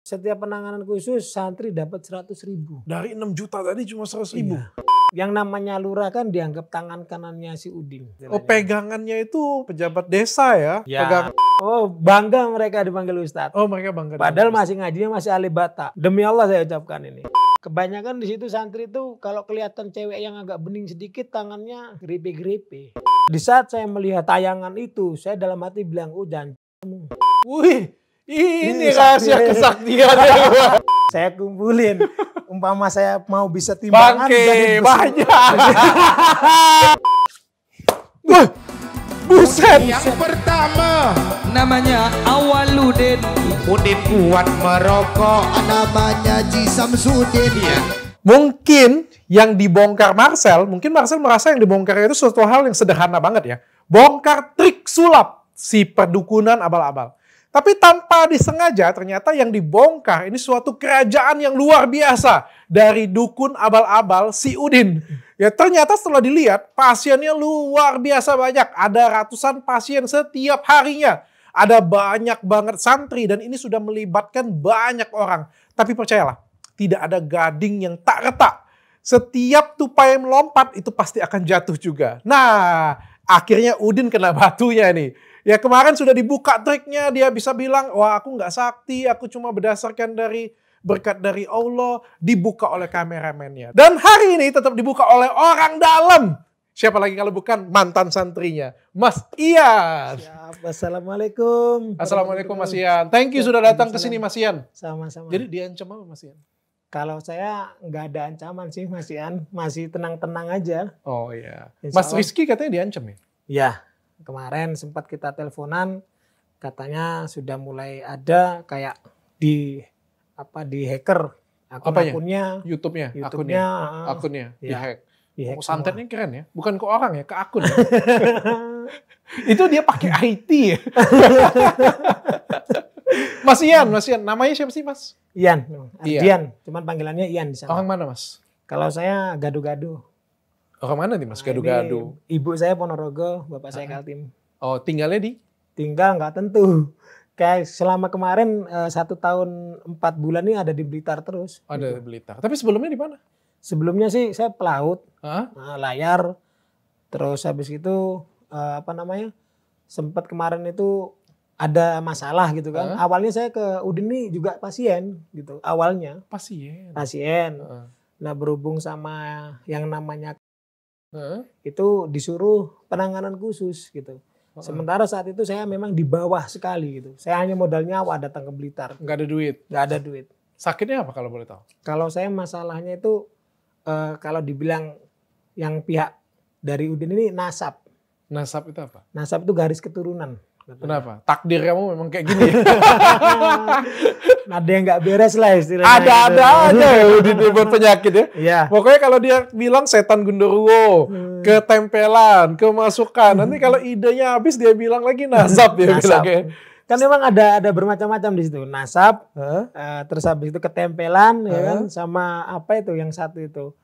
Setiap penanganan khusus santri dapat 100 ribu. Dari 6 juta tadi cuma 100 ribu? Iya. Yang namanya lurah kan dianggap tangan kanannya si Udin. Oh pegangannya itu pejabat desa ya? Ya. Pegang... Oh bangga mereka dipanggil Ustadz. Oh mereka bangga. Padahal masih ngajinya masih alibata. Demi Allah saya ucapkan ini. Kebanyakan di situ santri itu kalau kelihatan cewek yang agak bening sedikit tangannya gripe-gripe. Di saat saya melihat tayangan itu, saya dalam hati bilang, oh Wih, ini, rahasia kesaktian ya, saya kumpulin umpama saya mau bisa timbangan Bangke, jadi banyak Wah, buset yang pertama namanya Awaludin Udin kuat merokok namanya jisam Samsudin ya mungkin yang dibongkar Marcel mungkin Marcel merasa yang dibongkar itu suatu hal yang sederhana banget ya bongkar trik sulap si perdukunan abal-abal tapi tanpa disengaja ternyata yang dibongkar ini suatu kerajaan yang luar biasa dari dukun abal-abal si Udin. Ya ternyata setelah dilihat pasiennya luar biasa banyak. Ada ratusan pasien setiap harinya. Ada banyak banget santri dan ini sudah melibatkan banyak orang. Tapi percayalah, tidak ada gading yang tak retak. Setiap tupai melompat itu pasti akan jatuh juga. Nah, akhirnya Udin kena batunya nih. Ya kemarin sudah dibuka triknya, dia bisa bilang, wah aku nggak sakti, aku cuma berdasarkan dari berkat dari Allah, dibuka oleh kameramennya. Dan hari ini tetap dibuka oleh orang dalam. Siapa lagi kalau bukan mantan santrinya, Mas Ian. Siap. Assalamualaikum. Assalamualaikum Mas Ian. Thank you ya, sudah datang ke sini Mas Ian. Sama-sama. Jadi diancam apa Mas Ian? Kalau saya nggak ada ancaman sih Mas Ian, masih tenang-tenang aja. Oh iya. Mas Rizky katanya diancam ya? Ya, kemarin sempat kita teleponan katanya sudah mulai ada kayak di apa di hacker akun Apanya? akunnya YouTube-nya YouTube-nya akunnya, uh, akunnya ya. dihack. Dihack. Oh, santetnya keren ya. Bukan ke orang ya, ke akun. Ya. itu dia pakai IT ya. mas Ian, Mas Ian. Namanya siapa sih, Mas? Ian. Ian. Dian. Cuman panggilannya Ian di sana. Orang mana, Mas? Kalau saya gaduh-gaduh. Orang mana nih mas? Gadu-gadu. Nah, ibu saya Ponorogo, bapak saya Kaltim. Oh tinggalnya di? Tinggal nggak tentu. Kayak selama kemarin eh, satu tahun empat bulan ini ada di Blitar terus. Ada gitu. di Blitar. Tapi sebelumnya di mana? Sebelumnya sih saya pelaut, ah? layar. Terus habis itu eh, apa namanya? Sempat kemarin itu ada masalah gitu kan. Awalnya saya ke Udin nih juga pasien gitu. Awalnya. Pasien. Pasien. Uh. Nah berhubung sama yang namanya hmm. itu disuruh penanganan khusus gitu. Hmm. Sementara saat itu saya memang di bawah sekali gitu. Saya hanya modal nyawa datang ke Blitar. Nggak ada duit. Nggak ada duit. Sakitnya apa kalau boleh tahu? Kalau saya masalahnya itu uh, kalau dibilang yang pihak dari Udin ini nasab. Nasab itu apa? Nasab itu garis keturunan. Kenapa? Takdir kamu memang kayak gini. ada yang nggak beres lah istilahnya. Ada-ada gitu. aja di debat penyakit ya. Iya. Pokoknya kalau dia bilang setan gundurwo, hmm. ketempelan, kemasukan. Nanti kalau idenya habis dia bilang lagi nasab ya nasab. kayak. Kan memang ada ada bermacam-macam di situ. Nasab, huh? uh, eh, terus habis itu ketempelan huh? ya kan sama apa itu yang satu itu.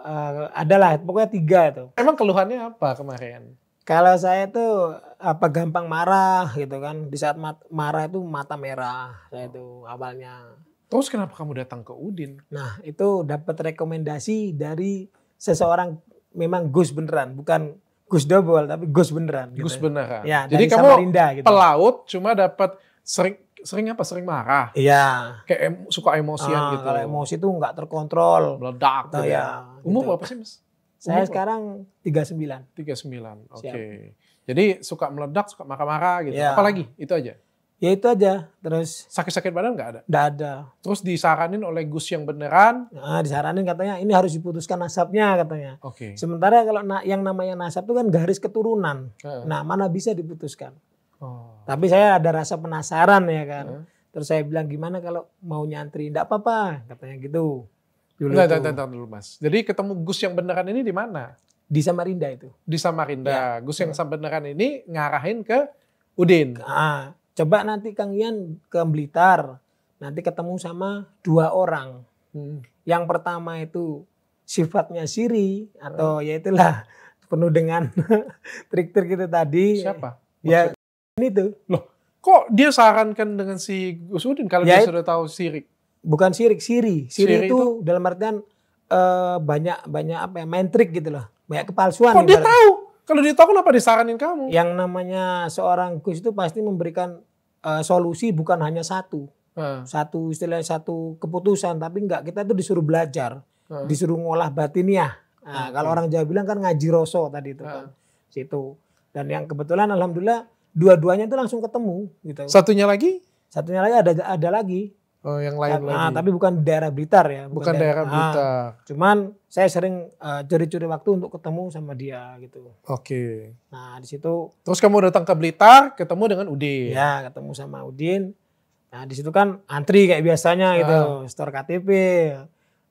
Uh, adalah pokoknya tiga itu. Emang keluhannya apa kemarin? Kalau saya tuh apa gampang marah gitu kan. Di saat mat, marah itu mata merah saya itu awalnya. Terus kenapa kamu datang ke Udin? Nah, itu dapat rekomendasi dari seseorang memang Gus beneran, bukan Gus double tapi Gus beneran. Gitu. Gus gitu. beneran. Ya, Jadi kamu Samarinda, gitu. pelaut cuma dapat sering sering apa sering marah iya kayak em, suka emosian ah, gitu kalau emosi tuh nggak terkontrol meledak gitu ya. ya. umur gitu. berapa sih mas saya tiga sekarang 39. 39. Oke. Okay. Jadi suka meledak, suka marah-marah gitu. Ya. Apalagi itu aja. Ya itu aja. Terus sakit-sakit badan nggak ada? Nggak ada. Terus disaranin oleh Gus yang beneran? Nah, disaranin katanya ini harus diputuskan nasabnya katanya. Oke. Okay. Sementara kalau yang namanya nasab itu kan garis keturunan. Uh. Nah mana bisa diputuskan? Oh. Tapi saya ada rasa penasaran ya kan. Uh. Terus saya bilang gimana kalau mau nyantri? Enggak apa-apa katanya gitu. Dulu Enggak, bentar, dulu Mas. Jadi ketemu Gus yang beneran ini di mana? Di Samarinda itu. Di Samarinda. Ya. Gus yang ya. beneran ini ngarahin ke Udin. Ah, coba nanti Kang Ian ke Blitar. Nanti ketemu sama dua orang. Hmm. Yang pertama itu sifatnya siri atau hmm. ya itulah penuh dengan trik-trik itu tadi. Siapa? Ya ini tuh. Loh, kok dia sarankan dengan si Gus Udin kalau ya, dia sudah tahu sirik? bukan sirik siri siri, itu, dalam artian eh, banyak banyak apa ya main trik gitu loh banyak kepalsuan kok dia tahu kalau dia tahu kenapa disaranin kamu yang namanya seorang kus itu pasti memberikan uh, solusi bukan hanya satu hmm. satu istilahnya satu keputusan tapi enggak kita itu disuruh belajar hmm. disuruh ngolah batiniah nah, hmm. kalau orang Jawa bilang kan ngaji roso tadi itu hmm. kan situ dan yang kebetulan alhamdulillah dua-duanya itu langsung ketemu gitu satunya lagi satunya lagi ada ada lagi Oh, yang lain nah, lagi. tapi bukan daerah Blitar ya. Bukan, bukan daerah, daerah Blitar. Nah, cuman saya sering curi eh, curi-curi waktu untuk ketemu sama dia gitu. Oke. Okay. Nah di situ. Terus kamu datang ke Blitar, ketemu dengan Udin. Ya, ketemu sama Udin. Nah di situ kan antri kayak biasanya gitu, ah. store KTP.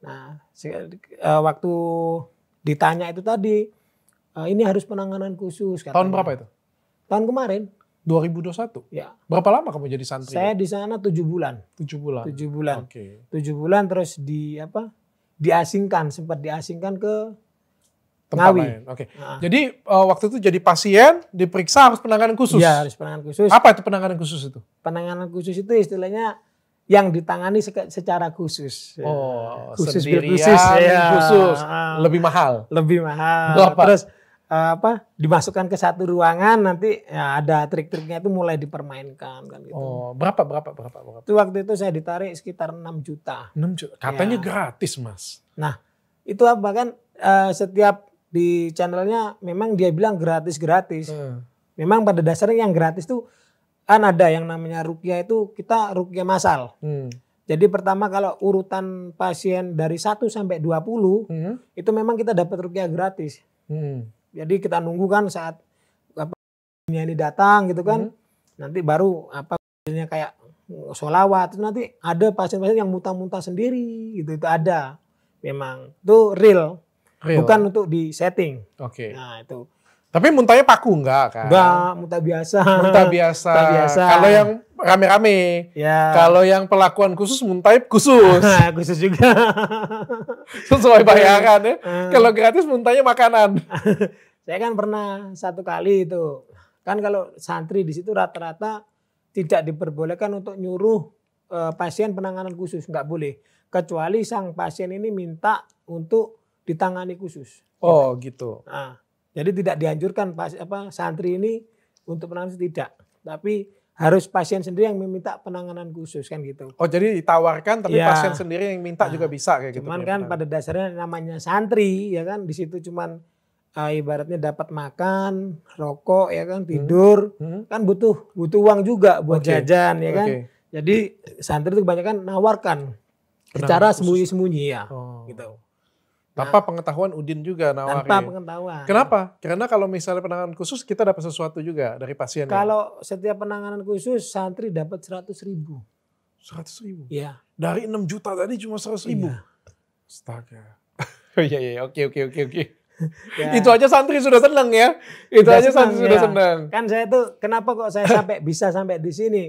Nah uh, waktu ditanya itu tadi, uh, ini harus penanganan khusus. Katanya. Tahun berapa itu? Tahun kemarin. 2021? Ya. Berapa lama kamu jadi santri? Saya di sana tujuh bulan. Tujuh bulan. Tujuh bulan. Oke. Okay. Tujuh bulan terus di apa? Diasingkan, sempat diasingkan ke Tempat Ngawi. lain. Oke. Okay. Nah. Jadi uh, waktu itu jadi pasien diperiksa harus penanganan khusus. Iya, harus penanganan khusus. Apa itu penanganan khusus itu? Penanganan khusus itu istilahnya yang ditangani secara khusus. Ya. Oh, khusus sendirian, khusus, ya. khusus. Ah. Lebih mahal. Lebih mahal. Berapa? Terus Eh, apa dimasukkan ke satu ruangan nanti ya ada trik-triknya itu mulai dipermainkan kan gitu. Oh, berapa berapa berapa berapa? Itu waktu itu saya ditarik sekitar 6 juta. 6 juta. Katanya ya. gratis, Mas. Nah, itu apa kan uh, setiap di channelnya memang dia bilang gratis-gratis. Hmm. Memang pada dasarnya yang gratis tuh kan ada yang namanya rukyah itu kita rukyah masal. Hmm. Jadi pertama kalau urutan pasien dari 1 sampai 20 hmm. itu memang kita dapat rukyah gratis. Hmm. Jadi kita nunggu kan saat apa ini datang gitu kan. Hmm. Nanti baru apa kayak sholawat nanti ada pasien-pasien yang muntah-muntah sendiri gitu itu ada memang itu real, real. bukan untuk di setting oke okay. nah itu tapi muntahnya paku enggak kan enggak muntah biasa muntah biasa, muntah biasa. kalau yang rame-rame. Ya. Kalau yang perlakuan khusus muntahnya khusus. Ah, khusus juga. Sesuai bayaran ya. Ah. Kalau gratis muntahnya makanan. Saya kan pernah satu kali itu. Kan kalau santri di situ rata-rata tidak diperbolehkan untuk nyuruh uh, pasien penanganan khusus, nggak boleh. Kecuali sang pasien ini minta untuk ditangani khusus. Oh, ya. gitu. Nah, jadi tidak dianjurkan pas apa santri ini untuk penanganan tidak. Tapi harus pasien sendiri yang meminta penanganan khusus kan gitu. Oh jadi ditawarkan tapi ya. pasien sendiri yang minta nah, juga bisa kayak cuman gitu. Cuman kan pada dasarnya namanya santri ya kan di situ cuman uh, ibaratnya dapat makan, rokok ya kan, hmm. tidur, hmm. Hmm. kan butuh butuh uang juga buat okay. jajan ya kan. Okay. Jadi santri itu kebanyakan nawarkan secara sembunyi-sembunyi ya oh. gitu. Tanpa nah. pengetahuan Udin juga nawarin. Tanpa pengetahuan. Kenapa? Karena kalau misalnya penanganan khusus kita dapat sesuatu juga dari pasien. Ya? Kalau setiap penanganan khusus santri dapat 100 ribu. 100 ribu? Iya. Dari 6 juta tadi cuma 100 ribu? Iya. Astaga. Oh, iya, iya iya oke oke oke oke. Ya. Itu aja santri sudah senang ya. Itu sudah aja senang, santri ya. sudah senang. Kan saya tuh kenapa kok saya sampai bisa sampai di sini?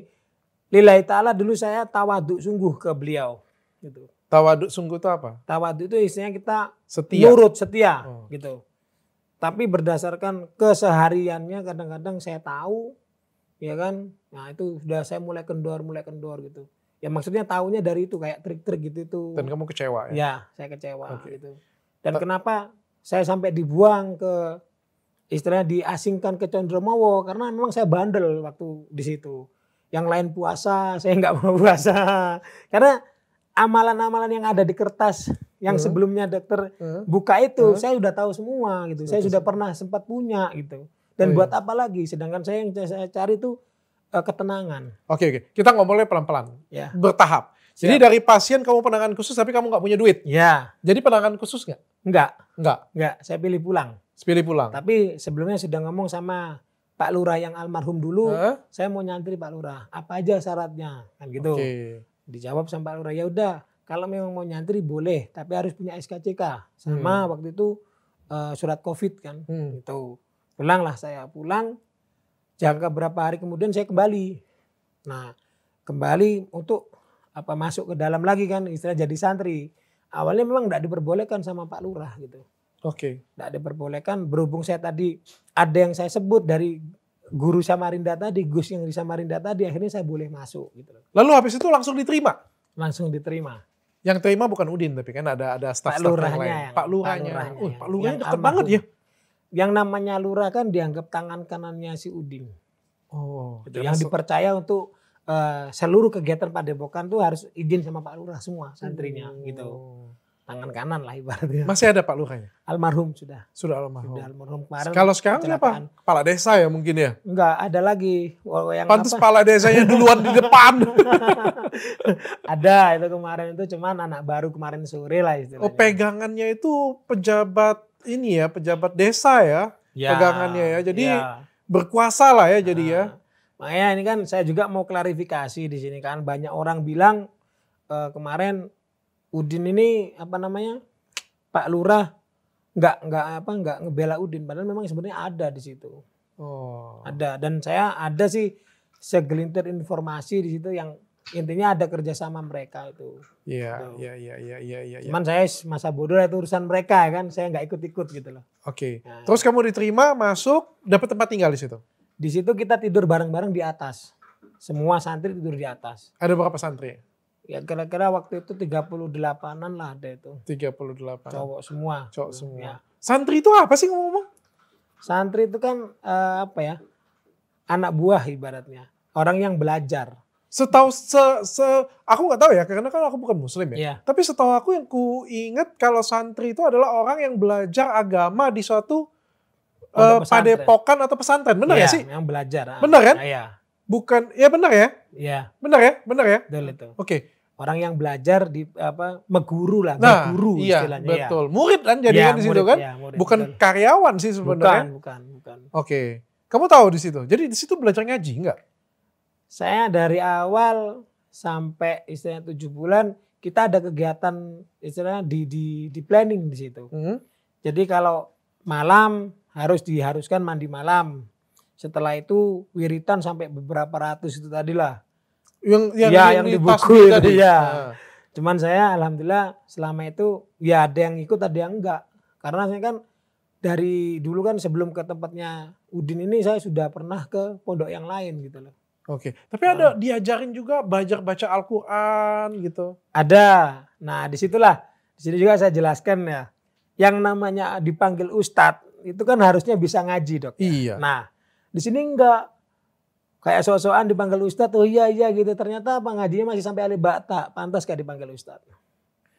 Lillahi taala dulu saya tawaduk sungguh ke beliau gitu. Tawaduk sungguh itu apa? Tawaduk itu istilahnya kita setia. nurut, setia oh. gitu. Tapi berdasarkan kesehariannya kadang-kadang saya tahu ya kan. Nah, itu sudah saya mulai kendor, mulai kendor gitu. Ya maksudnya tahunya dari itu kayak trik-trik gitu itu. Dan kamu kecewa ya? Ya, saya kecewa okay. gitu. Dan Ta kenapa saya sampai dibuang ke istilahnya diasingkan ke Condromowo karena memang saya bandel waktu di situ. Yang lain puasa, saya nggak mau puasa. Karena amalan-amalan yang ada di kertas yang hmm. sebelumnya dokter hmm. buka itu hmm. saya sudah tahu semua gitu. Saya sudah pernah sempat punya gitu. Dan oh, iya. buat apa lagi? Sedangkan saya yang saya cari itu uh, eh, ketenangan. Oke okay, oke. Okay. Kita ngomongnya pelan-pelan. Ya. Bertahap. Jadi ya. dari pasien kamu penanganan khusus tapi kamu nggak punya duit. Ya. Jadi penanganan khusus nggak? Nggak. Nggak. Nggak. Saya pilih pulang. Pilih pulang. Tapi sebelumnya sudah ngomong sama Pak Lurah yang almarhum dulu, huh? saya mau nyantri Pak Lurah. Apa aja syaratnya? Kan gitu. Okay dijawab sama Pak Lurah ya udah kalau memang mau nyantri boleh tapi harus punya SKCK sama hmm. waktu itu uh, surat covid kan hmm. itu pulanglah saya pulang jangka berapa hari kemudian saya kembali nah kembali untuk apa masuk ke dalam lagi kan istilah jadi santri awalnya memang tidak diperbolehkan sama Pak Lurah gitu Oke. Okay. Tidak diperbolehkan. Berhubung saya tadi ada yang saya sebut dari guru Samarinda tadi, Gus yang di Samarinda tadi akhirnya saya boleh masuk gitu Lalu habis itu langsung diterima? Langsung diterima. Yang terima bukan Udin tapi kan ada ada staf staff yang lain. Pak Lurahnya. Uh, Pak Lurahnya. uh, Pak Lurahnya dekat banget ya. Yang namanya lurah kan dianggap tangan kanannya si Udin. Oh, gitu. yang dipercaya untuk uh, seluruh kegiatan Pak Padepokan tuh harus izin sama Pak Lurah semua santrinya hmm. gitu. Oh tangan kanan lah ibaratnya. Masih ada Pak lukanya? Almarhum sudah. Sudah almarhum. Sudah almarhum kemarin. Kalau sekarang siapa? Kepala desa ya mungkin ya? Enggak, ada lagi. Yang Pantes kepala desanya duluan di depan. ada itu kemarin itu cuman anak baru kemarin sore lah istilahnya. Oh pegangannya itu pejabat ini ya, pejabat desa ya, ya pegangannya ya. Jadi ya. berkuasa lah ya jadi ya. Ah, makanya ini kan saya juga mau klarifikasi di sini kan banyak orang bilang eh, kemarin Udin ini apa namanya Pak Lurah nggak nggak apa nggak ngebela Udin padahal memang sebenarnya ada di situ oh ada dan saya ada sih segelintir informasi di situ yang intinya ada kerjasama mereka itu iya gitu. iya, iya iya iya iya iya cuman saya masa bodoh itu urusan mereka ya kan saya nggak ikut ikut gitu loh oke okay. nah, terus kamu diterima masuk dapat tempat tinggal di situ di situ kita tidur bareng bareng di atas semua santri tidur di atas ada berapa santri ya kira-kira waktu itu 38-an lah ada itu. 38. Cowok semua. Cowok hmm, semua. Ya. Santri itu apa sih ngomong-ngomong? Santri itu kan uh, apa ya? Anak buah ibaratnya. Orang yang belajar. Setahu se, se aku nggak tahu ya karena kan aku bukan muslim ya. ya. Tapi setahu aku yang ku ingat kalau santri itu adalah orang yang belajar agama di suatu uh, padepokan atau pesantren. Benar ya, ya sih? Yang belajar. Ah, Benar kan? ya bukan ya benar ya? Iya. Benar ya? Benar ya? Betul itu. Oke. Okay. Orang yang belajar di apa meguru lah, nah, meguru iya, istilahnya. Iya. Betul. Ya. Murid kan jadi ya, kan iya, di situ kan? Ya, murid, bukan betul. karyawan sih sebenarnya. Bukan, bukan, bukan. Oke. Okay. Kamu tahu di situ. Jadi di situ belajar ngaji enggak? Saya dari awal sampai istilahnya tujuh bulan kita ada kegiatan istilahnya di di di planning di situ. -hmm. Jadi kalau malam harus diharuskan mandi malam setelah itu wiritan sampai beberapa ratus itu tadi lah yang, ya, yang, yang buku itu tadi. ya. Nah. Cuman saya alhamdulillah selama itu ya ada yang ikut ada yang enggak. Karena saya kan dari dulu kan sebelum ke tempatnya Udin ini saya sudah pernah ke pondok yang lain gitu loh. Oke, tapi nah. ada ah. diajarin juga belajar baca Al-Quran gitu. Ada. Nah disitulah, disini juga saya jelaskan ya. Yang namanya dipanggil Ustadz itu kan harusnya bisa ngaji dok. Ya? Iya. Nah di sini enggak. Kayak so-soan dipanggil ustadz, oh iya iya gitu. Ternyata pengajinya masih sampai alih bata, pantas gak dipanggil ustadz.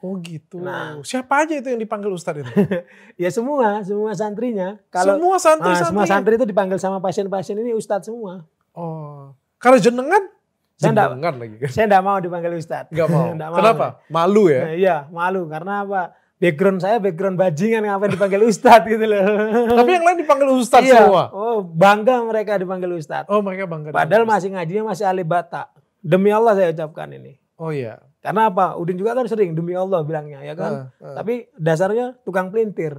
Oh gitu. Nah, siapa aja itu yang dipanggil ustadz itu? ya semua, semua santrinya. Kalau semua santri, nah, semua santri itu dipanggil sama pasien-pasien ini ustadz semua. Oh. Kalau jenengan saya enggak, lagi. Saya enggak mau dipanggil ustadz. Enggak mau. enggak mau. Kenapa? Malu ya? Nah, iya, malu karena apa? background saya background bajingan ngapain dipanggil ustadz gitu loh. Tapi yang lain dipanggil ustadz iya. semua. Oh, bangga mereka dipanggil ustadz. Oh, mereka bangga. Padahal masih ngajinya masih ahli bata. Demi Allah saya ucapkan ini. Oh iya. Karena apa? Udin juga kan sering demi Allah bilangnya ya kan. Uh, uh. Tapi dasarnya tukang pelintir.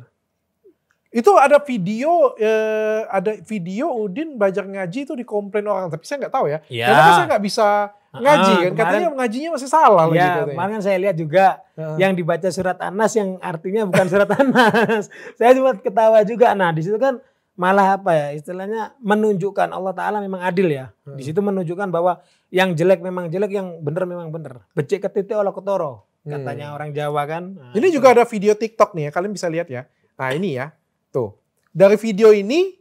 Itu ada video, eh, ada video Udin bajak ngaji itu dikomplain orang. Tapi saya nggak tahu ya. Iya. Karena saya nggak bisa ngaji kan. Ah, katanya ngajinya masih salah ya, lagi gitu kemarin saya lihat juga uh. yang dibaca surat Anas yang artinya bukan surat Anas. saya cuma ketawa juga. Nah, di situ kan malah apa ya istilahnya menunjukkan Allah Taala memang adil ya. Hmm. Di situ menunjukkan bahwa yang jelek memang jelek, yang bener memang bener, Becek ketitik, olah ketoro iya, katanya hmm. orang Jawa kan. Nah, ini juga ada video TikTok nih ya, kalian bisa lihat ya. Nah ini ya, tuh dari video ini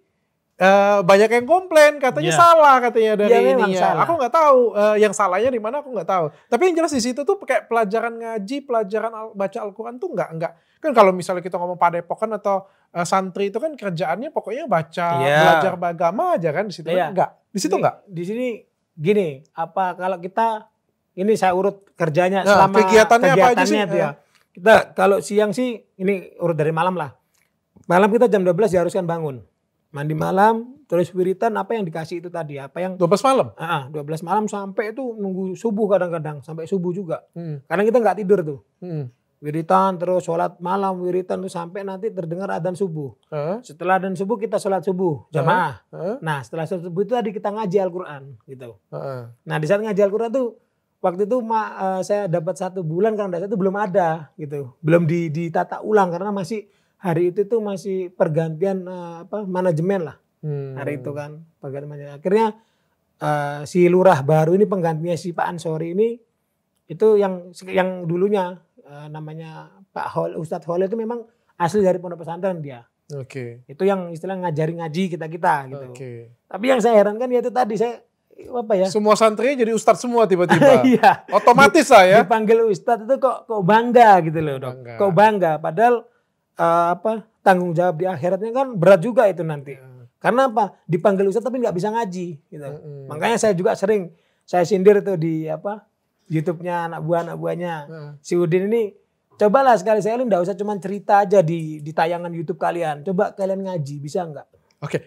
Uh, banyak yang komplain katanya yeah. salah katanya dari yeah, iya, ini ya. Aku nggak tahu uh, yang salahnya di mana aku nggak tahu. Tapi yang jelas di situ tuh kayak pelajaran ngaji, pelajaran al baca Al-Qur'an tuh nggak nggak kan kalau misalnya kita ngomong padepokan atau uh, santri itu kan kerjaannya pokoknya baca, yeah. belajar agama aja kan di situ yeah. kan enggak. Iya. Di situ enggak? Di sini gini, apa kalau kita ini saya urut kerjanya nah, selama kegiatannya, kegiatannya apa aja sih? ya. Kita kalau siang sih ini urut dari malam lah. Malam kita jam 12 kan bangun mandi malam, terus wiritan apa yang dikasih itu tadi, apa yang 12 malam. Heeh, uh, 12 malam sampai itu nunggu subuh kadang-kadang, sampai subuh juga. Hmm. Karena kita nggak tidur tuh. Hmm. Wiritan terus sholat malam wiritan tuh sampai nanti terdengar adzan subuh. Uh. Setelah adzan subuh kita sholat subuh jamaah. Uh. Uh. Nah setelah sholat subuh itu tadi kita ngaji Al-Quran gitu. Uh. Nah di saat ngaji Al-Quran tuh waktu itu ma, uh, saya dapat satu bulan karena tidak itu belum ada gitu belum di, ditata ulang karena masih hari itu tuh masih pergantian uh, apa manajemen lah hmm. hari itu kan pergantian Akhirnya uh, si lurah baru ini penggantinya si Pak Ansori ini itu yang yang dulunya uh, namanya Pak Hol Ustadz Hol itu memang asli dari pondok pesantren dia. Oke. Okay. Itu yang istilah ngajari ngaji kita kita gitu. Oke. Okay. Tapi yang saya herankan ya itu tadi saya apa ya? Semua santri jadi ustadz semua tiba-tiba. iya. Otomatis lah ya. Dipanggil ustadz itu kok kok bangga gitu loh dok. Kok bangga. Padahal uh, apa tanggung jawab di akhiratnya kan berat juga itu nanti. Hmm. Karena apa? Dipanggil ustadz tapi nggak bisa ngaji. Gitu. Hmm. Makanya saya juga sering saya sindir tuh di apa YouTube-nya anak buah anak buahnya. Hmm. Si Udin ini cobalah sekali saya nggak usah cuma cerita aja di di tayangan YouTube kalian. Coba kalian ngaji bisa nggak? Oke. Okay.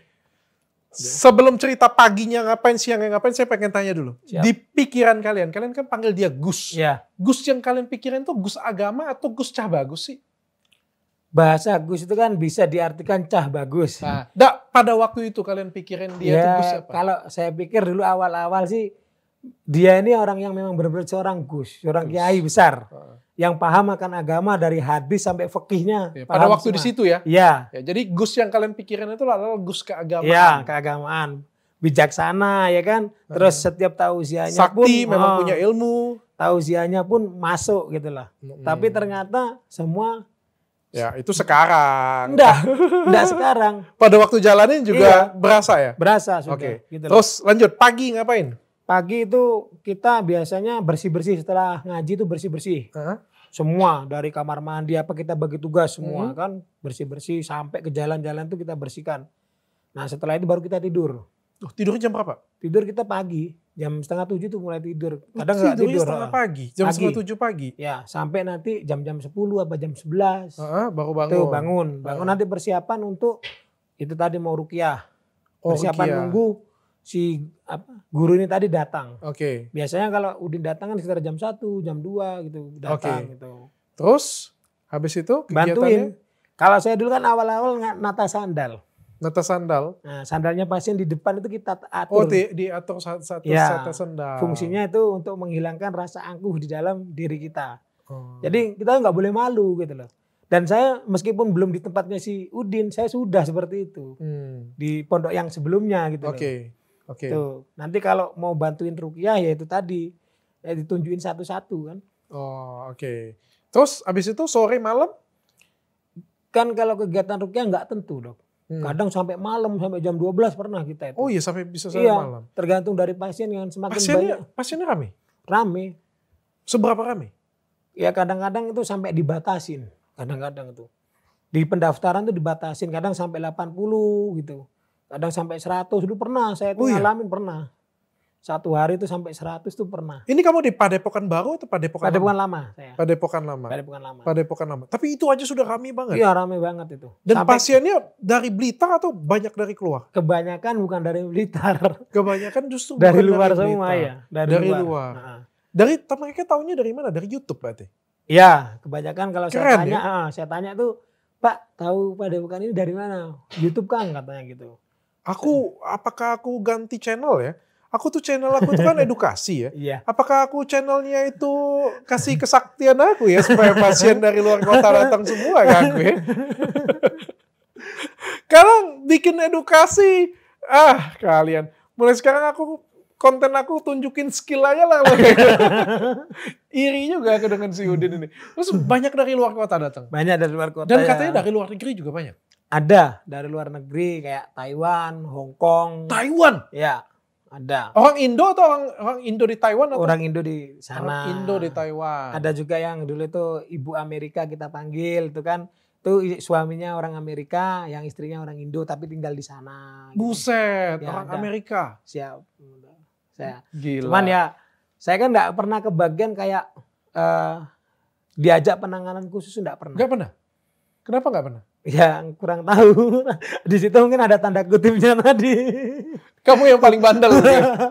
Sebelum cerita paginya ngapain, siangnya ngapain, saya pengen tanya dulu. Siap. Di pikiran kalian, kalian kan panggil dia Gus. Ya. Gus yang kalian pikirin tuh Gus agama atau Gus Cah Bagus sih? bahasa Gus itu kan bisa diartikan cah bagus. Nah, dak, pada waktu itu kalian pikirin dia ya, itu Gus siapa? Kalau saya pikir dulu awal-awal sih dia ini orang yang memang benar-benar seorang Gus, seorang kiai besar. Uh. Yang paham akan agama dari hadis sampai fakihnya. Ya, pada waktu semua. di situ ya? ya? Ya. Jadi Gus yang kalian pikirin itu adalah Gus keagamaan. Iya, keagamaan. Bijaksana ya kan. Terus ah. setiap tahu usianya Sakti, pun. memang oh, punya ilmu. Tahu usianya pun masuk gitu lah. Hmm. Tapi ternyata semua Ya, itu sekarang. Enggak, enggak sekarang. Pada waktu jalanin juga iya, berasa ya? Berasa sudah. Oke. Okay. Gitu Terus lanjut pagi ngapain? Pagi itu kita biasanya bersih-bersih setelah ngaji itu bersih-bersih. Uh -huh. Semua dari kamar mandi apa kita bagi tugas semua hmm. kan bersih-bersih sampai ke jalan-jalan itu kita bersihkan. Nah, setelah itu baru kita tidur. Oh, tidurnya jam berapa? Tidur kita pagi jam setengah tujuh tuh mulai tidur. Kadang nggak tidur. setengah pagi, jam pagi. setengah tujuh pagi. Ya, sampai nanti jam-jam sepuluh apa jam sebelas. Uh baru bangun. Tuh, bangun, bangun uh nanti persiapan untuk itu tadi mau rukiah. Oh, persiapan rukiah. nunggu si apa, guru ini tadi datang. Oke. Okay. Biasanya kalau Udin datang kan sekitar jam satu, jam dua gitu datang okay. gitu. Terus habis itu kegiatannya? Bantuin. Kalau saya dulu kan awal-awal nata sandal. Nata sandal. Nah, sandalnya pasien di depan itu kita atur. Oh, di, diatur satu satu ya, sandal. Fungsinya itu untuk menghilangkan rasa angkuh di dalam diri kita. Hmm. Jadi kita nggak boleh malu gitu loh. Dan saya meskipun belum di tempatnya si Udin, saya sudah seperti itu hmm. di pondok yang sebelumnya gitu. Oke, okay. oke. Okay. nanti kalau mau bantuin Rukiah ya itu tadi ya ditunjukin satu-satu kan. Oh, oke. Okay. Terus abis itu sore malam? Kan kalau kegiatan Rukiah nggak tentu dok. Hmm. Kadang sampai malam sampai jam 12 pernah kita itu. Oh iya sampai bisa sampai iya, malam. Tergantung dari pasien yang semakin pasiennya, banyak. Pasiennya rame? Rame. Seberapa rame? Ya kadang-kadang itu sampai dibatasin. Kadang-kadang itu. Di pendaftaran itu dibatasin. Kadang sampai 80 gitu. Kadang sampai 100. Dulu pernah saya itu oh, iya? ngalamin pernah satu hari itu sampai 100 tuh pernah. Ini kamu di Padepokan Baru atau Padepokan, Padepokan Lama? Lama Padepokan Lama. Padepokan Lama. Padepokan Lama. Tapi itu aja sudah rame banget. Iya rame banget itu. Dan sampai pasiennya dari Blitar atau banyak dari keluar? Kebanyakan bukan dari Blitar. Kebanyakan justru dari luar dari semua ya. Dari, dari luar. luar. Nah. Dari mereka tahunya dari mana? Dari YouTube berarti? Iya, kebanyakan kalau Keren, saya tanya, ya? ah, saya tanya tuh, Pak tahu Padepokan ini dari mana? YouTube kan katanya gitu. Aku, apakah aku ganti channel ya? Aku tuh channel aku tuh kan edukasi ya. Iya. Apakah aku channelnya itu kasih kesaktian aku ya supaya pasien dari luar kota datang semua ya aku ya. Kalian bikin edukasi, ah kalian. Mulai sekarang aku konten aku tunjukin skill aja lah. Iri juga aku dengan si Udin ini. Terus banyak dari luar kota datang. Banyak dari luar kota. Dan ya. katanya ya. dari luar negeri juga banyak. Ada dari luar negeri kayak Taiwan, Hong Kong. Taiwan. Ya. Ada. Orang Indo atau orang orang Indo di Taiwan atau orang Indo di sana? Orang Indo di Taiwan. Ada juga yang dulu itu Ibu Amerika kita panggil itu kan itu suaminya orang Amerika, yang istrinya orang Indo tapi tinggal di sana. Buset, ya, orang ada. Amerika. Siap. Saya. Gila. Cuman ya saya kan nggak pernah kebagian kayak uh, diajak penanganan khusus nggak pernah. Gak pernah. Kenapa nggak pernah? Ya kurang tahu. di situ mungkin ada tanda kutipnya tadi. Kamu yang paling bandel.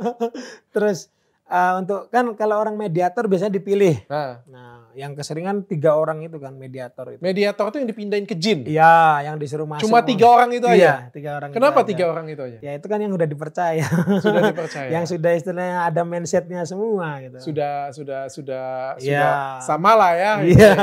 Terus uh, untuk kan kalau orang mediator biasanya dipilih. Nah. nah, yang keseringan tiga orang itu kan mediator itu. Mediator itu yang dipindahin ke jin. Iya, yang disuruh masuk. Cuma tiga orang itu aja. Iya, tiga orang. Kenapa tiga aja. orang itu aja? Ya itu kan yang udah dipercaya. Sudah dipercaya. yang sudah istilahnya ada mindsetnya semua gitu. Sudah sudah sudah ya. sudah sama lah ya. Iya. Gitu ya.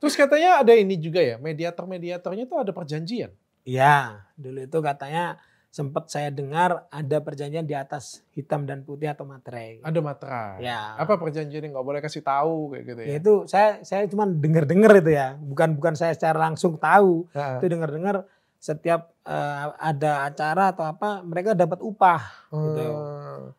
Terus katanya ada ini juga ya, mediator-mediatornya itu ada perjanjian. Iya, dulu itu katanya sempat saya dengar ada perjanjian di atas hitam dan putih atau materai. Ada materai. Ya. Apa perjanjian yang nggak boleh kasih tahu kayak gitu ya? ya itu saya saya cuma dengar-dengar itu ya, bukan bukan saya secara langsung tahu. Ya. Itu dengar-dengar setiap uh, ada acara atau apa mereka dapat upah. Gitu. Hmm. Gitu.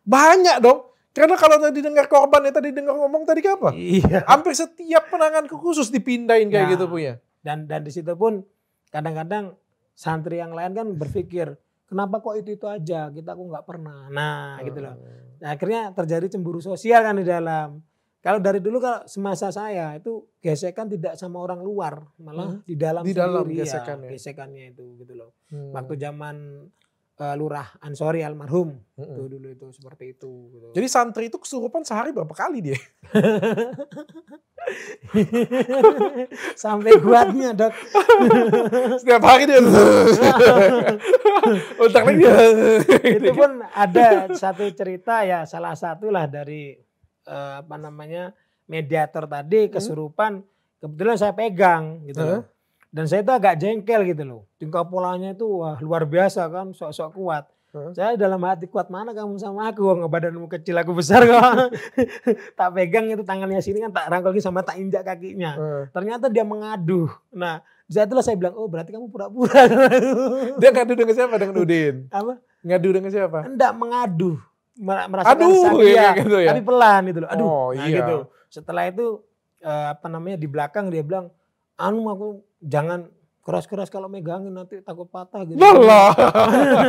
Banyak dong. Karena kalau tadi dengar korban ya tadi dengar ngomong tadi kan apa? Iya. Hampir setiap penangan khusus dipindahin kayak ya. gitu punya. Dan dan di situ pun kadang-kadang santri yang lain kan berpikir Kenapa kok itu itu aja? Kita kok nggak pernah. Nah, gitu loh. Oh. Nah, akhirnya terjadi cemburu sosial kan di dalam. Kalau dari dulu kalau semasa saya itu gesekan tidak sama orang luar, malah hmm. di dalam di dalam sendiri, ya. ya? Gesekannya itu gitu loh. Hmm. Waktu zaman uh, lurah Ansori almarhum mm -hmm. tuh dulu itu seperti itu gitu. jadi santri itu kesurupan sehari berapa kali dia sampai kuatnya dok setiap hari dia Untuk lagi itu pun ada satu cerita ya salah satulah dari uh, apa namanya mediator tadi kesurupan kebetulan saya pegang gitu uh -huh dan saya itu agak jengkel gitu loh. Tingkah polanya itu wah luar biasa kan, sok-sok kuat. hmm. Saya dalam hati kuat mana kamu sama aku, nggak badanmu kecil aku besar kok. tak pegang itu tangannya sini kan tak rangkul sama tak injak kakinya. hmm. Ternyata dia mengadu. Nah saya itulah saya bilang, oh berarti kamu pura-pura. dia ngadu dengan siapa? Dengan Udin? Apa? Ngadu dengan siapa? Enggak, merasa Merasakan Aduh, sakit, ya, gitu ya. Tapi pelan gitu loh. Aduh, oh, nah, iya. gitu. Setelah itu, eh, apa namanya, di belakang dia bilang, anu aku jangan keras-keras kalau megangin nanti takut patah gitu. Lelah.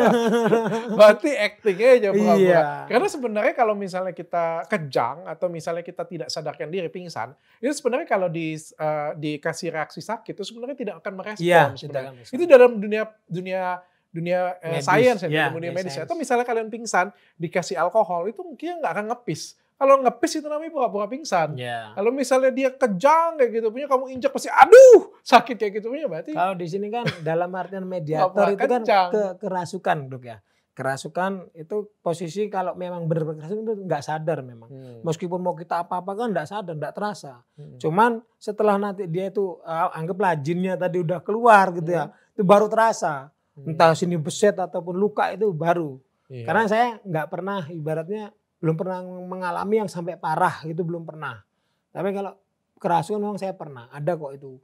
Berarti acting aja pura-pura. Iya. Karena sebenarnya kalau misalnya kita kejang atau misalnya kita tidak sadarkan diri pingsan, itu sebenarnya kalau di uh, dikasih reaksi sakit itu sebenarnya tidak akan merespon iya, tidak Akan itu dalam dunia dunia eh, dunia eh, sains ya, yeah, dunia medis. Ya. Atau misalnya kalian pingsan dikasih alkohol itu mungkin nggak akan ngepis. Kalau ngepis itu namanya pura-pura pingsan. Yeah. Kalau misalnya dia kejang kayak gitu punya kamu injak pasti aduh sakit kayak gitu punya berarti. Kalau di sini kan dalam artian mediator itu kan ke, kerasukan dok ya. Kerasukan itu posisi kalau memang berkerasukan itu nggak sadar memang. Hmm. Meskipun mau kita apa-apa kan nggak sadar, nggak terasa. Hmm. Cuman setelah nanti dia itu uh, anggaplah jinnya tadi udah keluar gitu ya, hmm. ya, itu baru terasa. Hmm. Entah sini beset ataupun luka itu baru. Yeah. Karena saya nggak pernah ibaratnya belum pernah mengalami yang sampai parah itu belum pernah. Tapi kalau kerasukan memang saya pernah. Ada kok itu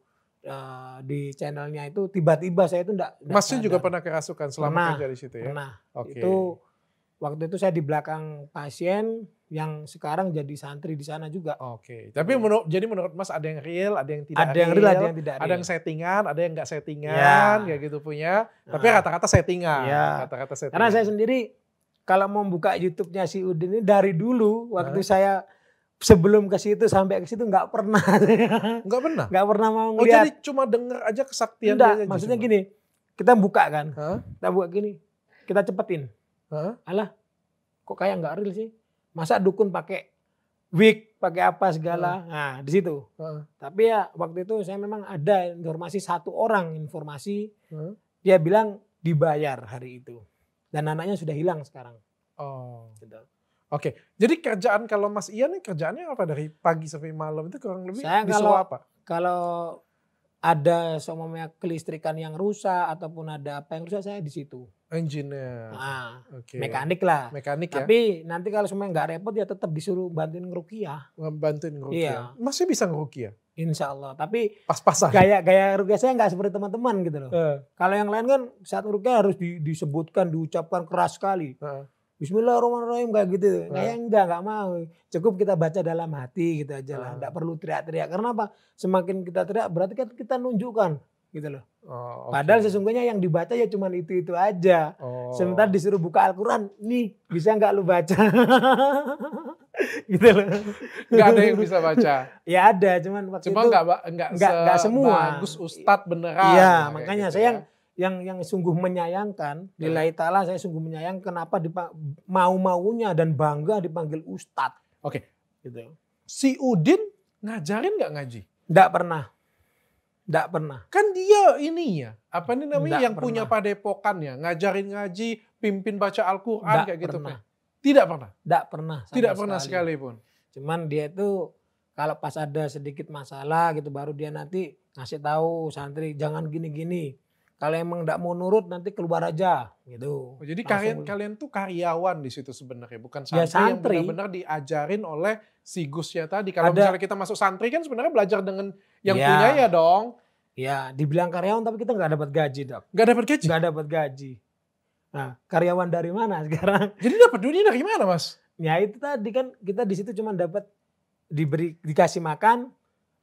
uh, di channelnya itu tiba-tiba saya itu enggak. Masnya juga pernah kerasukan selama pernah, kerja di situ ya? Pernah. Okay. Itu waktu itu saya di belakang pasien yang sekarang jadi santri di sana juga. Oke. Okay. Tapi iya. menurut jadi menurut Mas ada yang real, ada yang tidak real. Ada yang real, ada yang tidak real. Ada yang settingan, ada yang enggak settingan, ya. kayak gitu punya. Tapi kata-kata nah. settingan. Ya. Kata-kata settingan. Karena saya sendiri kalau mau buka YouTube-nya si Udin ini dari dulu waktu nah. saya sebelum ke situ sampai ke situ nggak pernah. Nggak pernah. Nggak pernah mau ngeliat. Oh jadi cuma dengar aja kesaktian Enggak, dia maksudnya cuma. gini. Kita buka kan. Hah? Kita buka gini. Kita cepetin. Hah? Alah kok kayak nggak real sih. Masa dukun pakai wig, pakai apa segala. Hah? Nah di situ. Tapi ya waktu itu saya memang ada informasi satu orang informasi. Hah? Dia bilang dibayar hari itu dan anaknya sudah hilang sekarang. Oh. Gitu. Oke, okay. jadi kerjaan kalau Mas Ian ini kerjaannya apa dari pagi sampai malam itu kurang lebih Saya kalau, apa? Kalau ada semuanya kelistrikan yang rusak ataupun ada apa yang rusak saya di situ. Engineer. Nah, okay. mekanik lah. Mekanik ya? Tapi ya. nanti kalau semuanya nggak repot ya tetap disuruh bantuin ngerukiah. Bantuin ngerukiah. Iya. Masih bisa ngerukia. Insya Allah. Tapi pas-pasan. Gaya gaya rukyah saya nggak seperti teman-teman gitu loh. Uh. Kalau yang lain kan saat rukyah harus di, disebutkan, diucapkan keras sekali. Uh. Bismillahirrahmanirrahim kayak gitu. Uh. Eh. Kayak enggak nggak mau. Cukup kita baca dalam hati gitu aja lah. Enggak perlu teriak-teriak. Karena apa? Semakin kita teriak berarti kan kita nunjukkan gitu loh. Oh, okay. Padahal sesungguhnya yang dibaca ya cuma itu-itu aja. Oh. Sementara disuruh buka Al-Qur'an, nih bisa nggak lu baca? gitu loh. Gak ada yang bisa baca. ya ada, cuman waktu Cuma itu nggak nggak nggak nggak semua. Bagus ustad beneran. Iya, makanya gitu saya ya. yang yang sungguh menyayangkan nilai iya. taala saya sungguh menyayangkan kenapa mau maunya dan bangga dipanggil ustad. Oke, okay. gitu. Si Udin ngajarin nggak ngaji? Nggak pernah. Nggak pernah. Kan dia ini ya, apa ini namanya Nggak yang pernah. punya padepokan ya, ngajarin ngaji, pimpin baca Al-Quran kayak gitu. Pernah. Tidak pernah. Tidak pernah. Tidak sekali. pernah sekalipun. Cuman dia itu kalau pas ada sedikit masalah gitu baru dia nanti ngasih tahu santri jangan gini-gini. Kalau emang tidak mau nurut nanti keluar aja gitu. Oh, jadi kalian kalian tuh karyawan di situ sebenarnya bukan santri, ya, santri. yang benar-benar diajarin oleh si Gusnya tadi. Kalau misalnya kita masuk santri kan sebenarnya belajar dengan yang ya. punya ya dong. Ya, dibilang karyawan tapi kita nggak dapat gaji dok. Nggak dapat gaji. Nggak dapat gaji. Nah, karyawan dari mana sekarang? Jadi dapat duitnya dari mana, Mas? Ya itu tadi kan kita di situ cuma dapat diberi dikasih makan,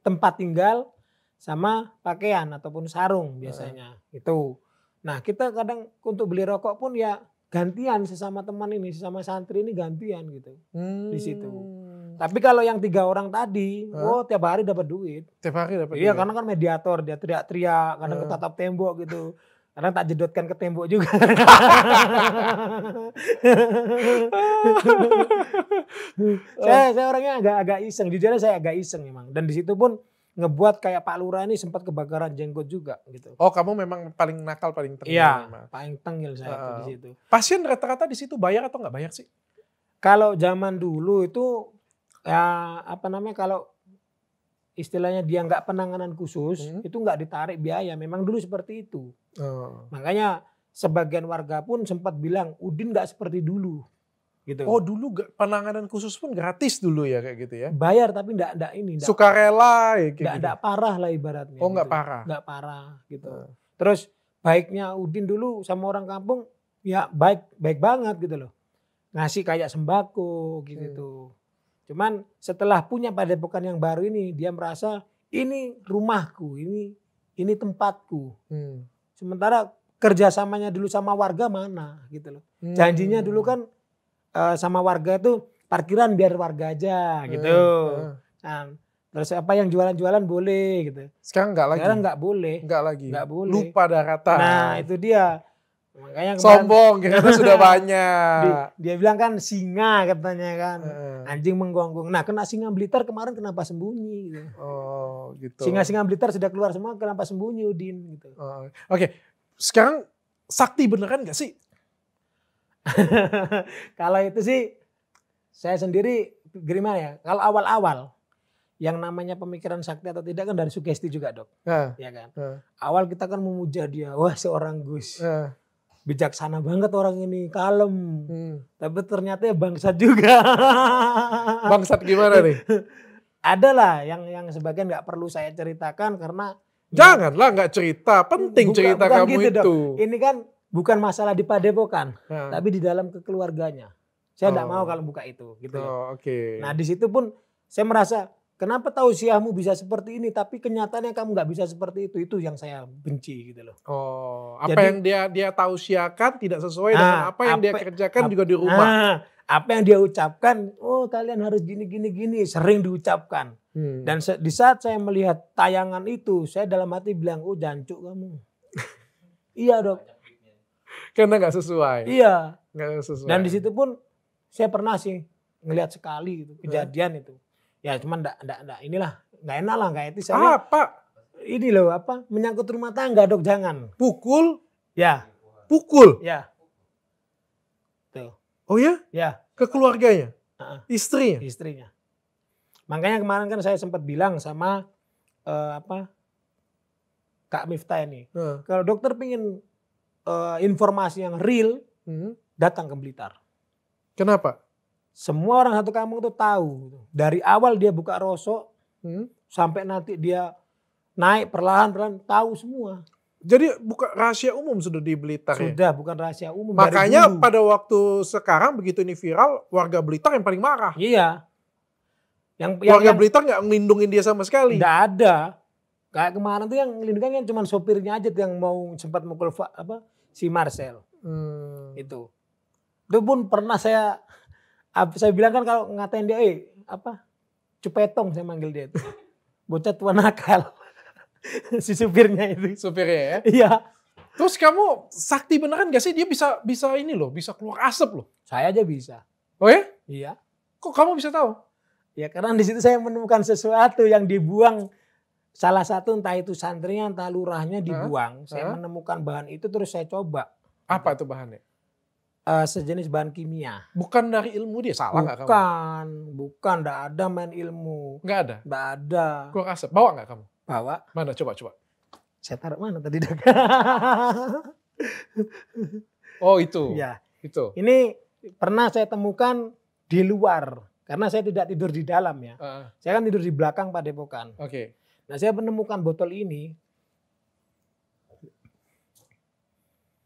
tempat tinggal sama pakaian ataupun sarung biasanya. Nah. Itu. Nah, kita kadang untuk beli rokok pun ya gantian sesama teman ini, sesama santri ini gantian gitu. Hmm. Di situ. Hmm. Tapi kalau yang tiga orang tadi, Hah? oh tiap hari dapat duit. Tiap hari dapat. Iya, karena kan mediator, dia teriak-teriak, kadang ketatap tembok gitu karena tak jedotkan ke tembok juga. saya, oh. saya orangnya agak agak iseng, jujur saya agak iseng memang. Dan di situ pun ngebuat kayak Pak Lura ini sempat kebakaran jenggot juga gitu. Oh, kamu memang paling nakal, paling tengil. Iya, paling tengil saya uh, di situ. Pasien rata-rata di situ bayar atau nggak bayar sih? Kalau zaman dulu itu ya apa namanya kalau istilahnya dia nggak penanganan khusus hmm. itu nggak ditarik biaya. Memang dulu seperti itu. Oh. Makanya sebagian warga pun sempat bilang Udin nggak seperti dulu. Gitu. Oh dulu penanganan khusus pun gratis dulu ya kayak gitu ya? Bayar tapi nggak nggak ini. Gak, Sukarela nggak gitu. parah lah ibaratnya. Oh nggak gitu. parah. Nggak parah gitu. Oh. Terus baiknya Udin dulu sama orang kampung ya baik baik banget gitu loh. Ngasih kayak sembako hmm. gitu. Hmm. Cuman setelah punya padepokan yang baru ini dia merasa ini rumahku, ini ini tempatku. Hmm. Sementara kerjasamanya dulu sama warga mana gitu loh. Hmm. Janjinya dulu hmm. kan uh, sama warga itu parkiran biar warga aja hmm. gitu. Hmm. Nah, terus apa yang jualan-jualan boleh gitu. Sekarang enggak lagi. Sekarang nggak boleh. Enggak lagi. Enggak boleh. Lupa daratan. Nah itu dia. Makanya sombong kita sudah banyak. Dia, bilang kan singa katanya kan. Uh. Anjing menggonggong. Nah, kena singa Blitar kemarin kenapa sembunyi gitu. Oh, gitu. Singa-singa Blitar sudah keluar semua kenapa sembunyi Udin gitu. Uh. Oke. Okay. Sekarang sakti beneran gak sih? Kalau itu sih saya sendiri gimana ya? Kalau awal-awal yang namanya pemikiran sakti atau tidak kan dari sugesti juga dok, uh, ya kan. Uh. Awal kita kan memuja dia, wah seorang Gus, uh bijaksana banget orang ini, kalem. Hmm. Tapi ternyata ya bangsat juga. bangsat gimana nih? Adalah yang yang sebagian nggak perlu saya ceritakan karena janganlah nggak cerita, penting bukan, cerita bukan kamu gitu itu. Dong. Ini kan bukan masalah di Padepokan, hmm. tapi di dalam kekeluarganya. Saya tidak oh. mau kalau buka itu gitu. Ya. Oh, Oke. Okay. Nah di situ pun saya merasa Kenapa tahu siahmu bisa seperti ini, tapi kenyataannya kamu nggak bisa seperti itu? Itu yang saya benci gitu loh. Oh, apa Jadi, yang dia dia tahu siakan tidak sesuai nah, dengan ah, apa yang apa, dia kerjakan ap, juga rumah. Nah, apa yang dia ucapkan, oh kalian harus gini gini gini, sering diucapkan. Hmm. Dan di saat saya melihat tayangan itu, saya dalam hati bilang, oh jancuk kamu. iya dok. Karena nggak sesuai. Iya. Gak sesuai. Dan di situ pun saya pernah sih ngelihat sekali gitu, kejadian hmm. itu ya cuman enggak enggak, enggak inilah enggak enak lah enggak etis ah, apa ini loh apa menyangkut rumah tangga dok jangan pukul ya pukul ya tuh oh ya ya ke keluarganya uh -uh. istrinya istrinya makanya kemarin kan saya sempat bilang sama uh, apa Kak Miftah ini uh. kalau dokter pingin uh, informasi yang real uh-huh. datang ke Blitar kenapa semua orang satu kampung tuh tahu. Gitu. Dari awal dia buka rosok hmm, sampai nanti dia naik perlahan-perlahan tahu semua. Jadi bukan rahasia umum sudah di Blitar ya? Sudah ya? bukan rahasia umum. Makanya pada waktu sekarang begitu ini viral warga Blitar yang paling marah. Iya. Yang, warga yang, Blitar nggak ngelindungin dia sama sekali. Nggak ada. Kayak kemarin tuh yang ngelindungin kan cuma sopirnya aja yang mau sempat mukul apa si Marcel. Hmm. Itu. Itu pun pernah saya saya bilang kan kalau ngatain dia, eh apa cupetong saya manggil dia itu. Bocah tua nakal. si supirnya itu. Supirnya ya? Iya. Terus kamu sakti beneran gak sih dia bisa bisa ini loh, bisa keluar asap loh? Saya aja bisa. Oh ya? Iya. Kok kamu bisa tahu? Ya karena di situ saya menemukan sesuatu yang dibuang salah satu entah itu santrinya entah lurahnya dibuang. -huh. Saya menemukan bahan itu terus saya coba. Apa itu bahannya? uh, sejenis bahan kimia. Bukan dari ilmu dia salah nggak kamu? Bukan, bukan. Nggak ada main ilmu. Nggak ada. Nggak ada. Gua kasih bawa nggak kamu? Bawa. Mana? Coba coba. Saya taruh mana tadi Oh itu. Ya. Itu. Ini pernah saya temukan di luar karena saya tidak tidur di dalam ya. Uh. Uh-uh. Saya kan tidur di belakang Pak Depokan. Oke. Okay. Nah saya menemukan botol ini.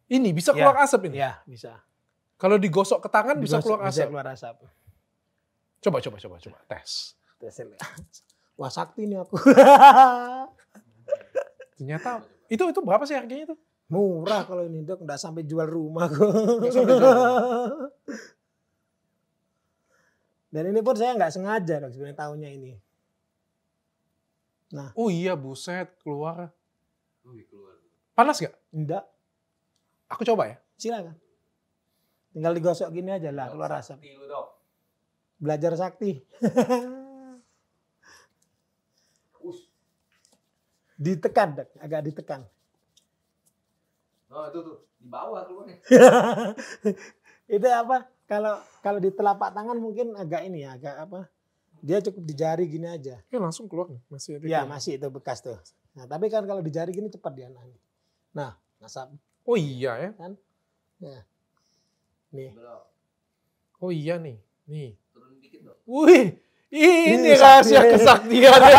Ini bisa keluar ya, asap ini? Ya bisa. Kalau digosok ke tangan digosok, bisa keluar asap. Bisa keluar asap. Coba coba coba coba tes. Tes Wah sakti nih aku. Ternyata itu itu berapa sih harganya itu? Murah kalau ini dok, nggak sampai jual rumah kok. Dan ini pun saya nggak sengaja dok sebenarnya tahunnya ini. Nah. Oh iya buset keluar. Oh, iya, keluar. Panas gak? Enggak. Aku coba ya. Silakan. Tinggal digosok gini aja lah keluar asap. Belajar sakti. ditekan agak ditekan. Oh itu tuh di bawah itu apa? Kalau kalau di telapak tangan mungkin agak ini ya, agak apa? Dia cukup di jari gini aja. Ya langsung keluar masih ada. Ya, masih itu bekas tuh. Nah, tapi kan kalau di jari gini cepat dia nah. Nah, asap. Oh iya ya. Kan? Ya. Nih. Oh iya nih. Nih. Turun dikit dong. Wih. Ini rahasia kesaktian ya.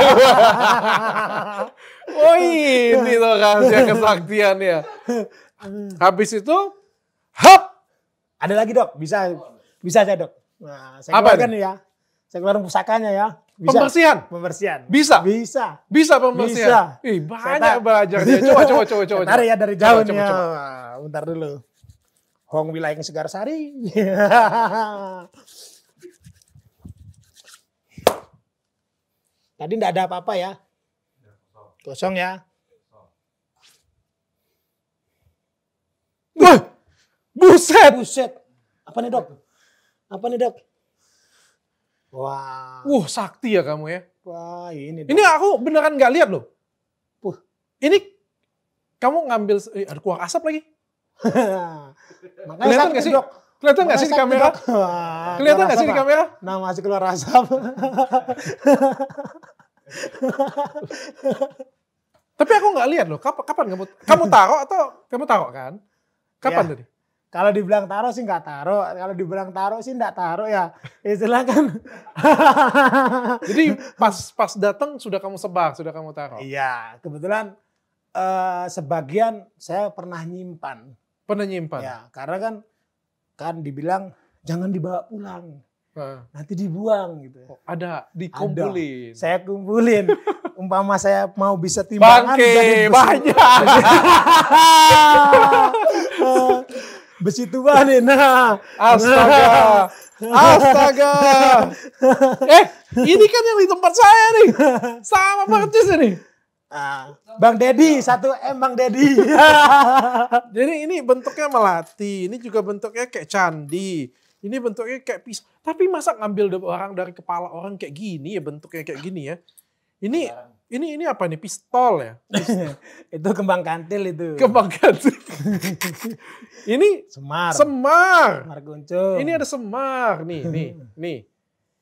oh ini loh rahasia kesaktian ya. Habis itu, hap. Ada lagi dok, bisa bisa saya dok. Nah, saya keluarkan ya. Saya keluarkan pusakanya ya. Bisa. Pembersihan. Pembersihan. Bisa. Bisa. Bisa pembersihan. Bisa. Ih, banyak belajarnya. Coba coba coba coba. Tarik ya dari jauh coba, coba, ya. coba. Bentar dulu. Hong wilayah yang segar sari. Tadi ndak ada apa-apa ya. Kosong ya. Wah, buset. Buset. Apa nih dok? Apa nih dok? Wah. Wow. Wah, uh, sakti ya kamu ya. Wah, ini. Dok. Ini aku beneran nggak lihat loh. Wah. Ini kamu ngambil eh, ada kuah asap lagi. Makanya kelihatan nggak sih? Kelihatan nggak sih di kamera? Kelihatan nggak sih di kamera? Nah masih keluar asap. Tapi aku nggak lihat loh. Kapan, kamu kamu taruh atau kamu taruh kan? Kapan ya. tadi? Kalau dibilang taruh sih nggak taruh. Kalau dibilang taruh sih nggak taruh ya. Istilah kan. Jadi pas pas datang sudah kamu sebar, sudah kamu taruh. Iya, kebetulan uh, sebagian saya pernah nyimpan. Pernah nyimpan. Ya, karena kan kan dibilang jangan dibawa pulang. Nah. Nanti dibuang gitu. Oh, ada dikumpulin. Ada. Saya kumpulin. Umpama saya mau bisa timbangan Bangke, banyak. besi tua nih. Nah. Astaga. Nah. Astaga. eh, ini kan yang di tempat saya nih. Sama sih ini. Ah. Bang Dedi satu M Bang Dedi. Jadi ini bentuknya melati, ini juga bentuknya kayak candi, ini bentuknya kayak pisau. Tapi masa ngambil orang dari kepala orang kayak gini ya bentuknya kayak gini ya? Ini Barang. ini ini apa nih pistol ya? Pistol. itu kembang kantil itu. Kembang kantil. ini semar. Semar. Semar kuncup. Ini ada semar nih nih nih.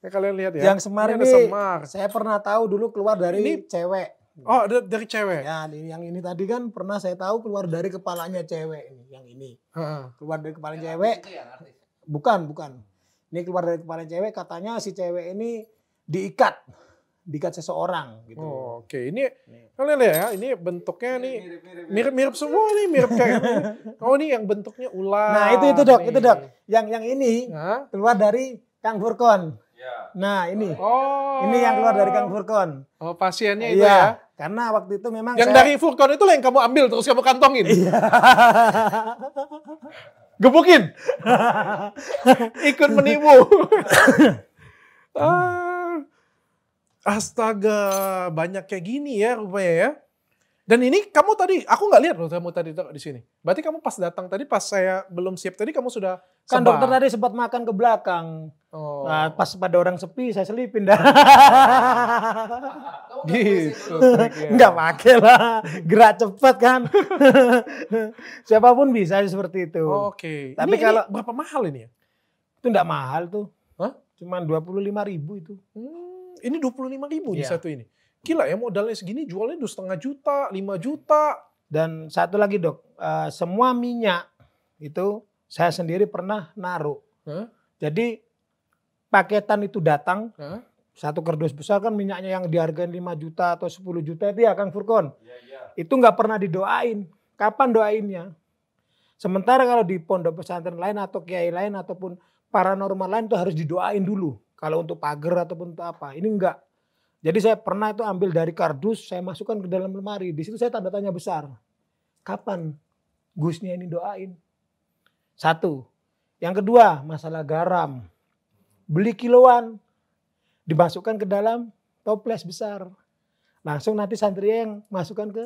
Ya, kalian lihat ya. Yang semar ini, ini ada semar. Saya pernah tahu dulu keluar dari ini, cewek Oh, hmm. dari cewek. Ya, yang ini tadi kan pernah saya tahu keluar dari kepalanya cewek ini, yang ini. Keluar dari kepala cewek. bukan, bukan. Ini keluar dari kepala cewek katanya si cewek ini diikat diikat seseorang gitu. Oh, Oke, okay. ini kalian lihat ya, ini bentuknya nih mirip-mirip semua nih, mirip kayak oh ini yang bentuknya ular. Nah, itu itu Dok, nih. itu Dok. Yang yang ini Hah? keluar dari Kang Furkon. Ya. Nah ini, oh. ini yang keluar dari Kang Furkon. Oh pasiennya itu iya. ya? Karena waktu itu memang Yang saya... dari Furkon itu yang kamu ambil terus kamu kantongin? Iya. Gebukin? Ikut menipu. Ah, astaga, banyak kayak gini ya rupanya ya. Dan ini kamu tadi, aku nggak lihat loh kamu tadi di sini. Berarti kamu pas datang tadi, pas saya belum siap tadi kamu sudah kan sebar. dokter tadi sempat makan ke belakang. Oh. Nah, pas pada orang sepi saya selipin dah. gitu. Enggak pakai lah. Gerak cepat kan. Siapapun bisa seperti itu. Oh, Oke. Okay. Tapi ini, kalau ini berapa mahal ini ya? Itu enggak mahal tuh. Hah? Cuman 25 ribu itu. Hmm, ini 25 ribu di iya. satu ini. Gila ya modalnya segini jualnya dua setengah juta, 5 juta. Dan satu lagi dok, uh, semua minyak itu saya sendiri pernah naruh. Huh? Jadi paketan itu datang, huh? satu kardus besar kan minyaknya yang dihargain 5 juta atau 10 juta itu ya Kang Furkon. Ya, ya. Itu nggak pernah didoain. Kapan doainnya? Sementara kalau di pondok pesantren lain atau kiai lain ataupun paranormal lain itu harus didoain dulu. Kalau untuk pagar ataupun untuk apa. Ini enggak. Jadi saya pernah itu ambil dari kardus, saya masukkan ke dalam lemari. Di situ saya tanda tanya besar. Kapan Gusnya ini doain? Satu. Yang kedua, masalah garam beli kiloan, dimasukkan ke dalam toples besar. Langsung nanti santri yang masukkan ke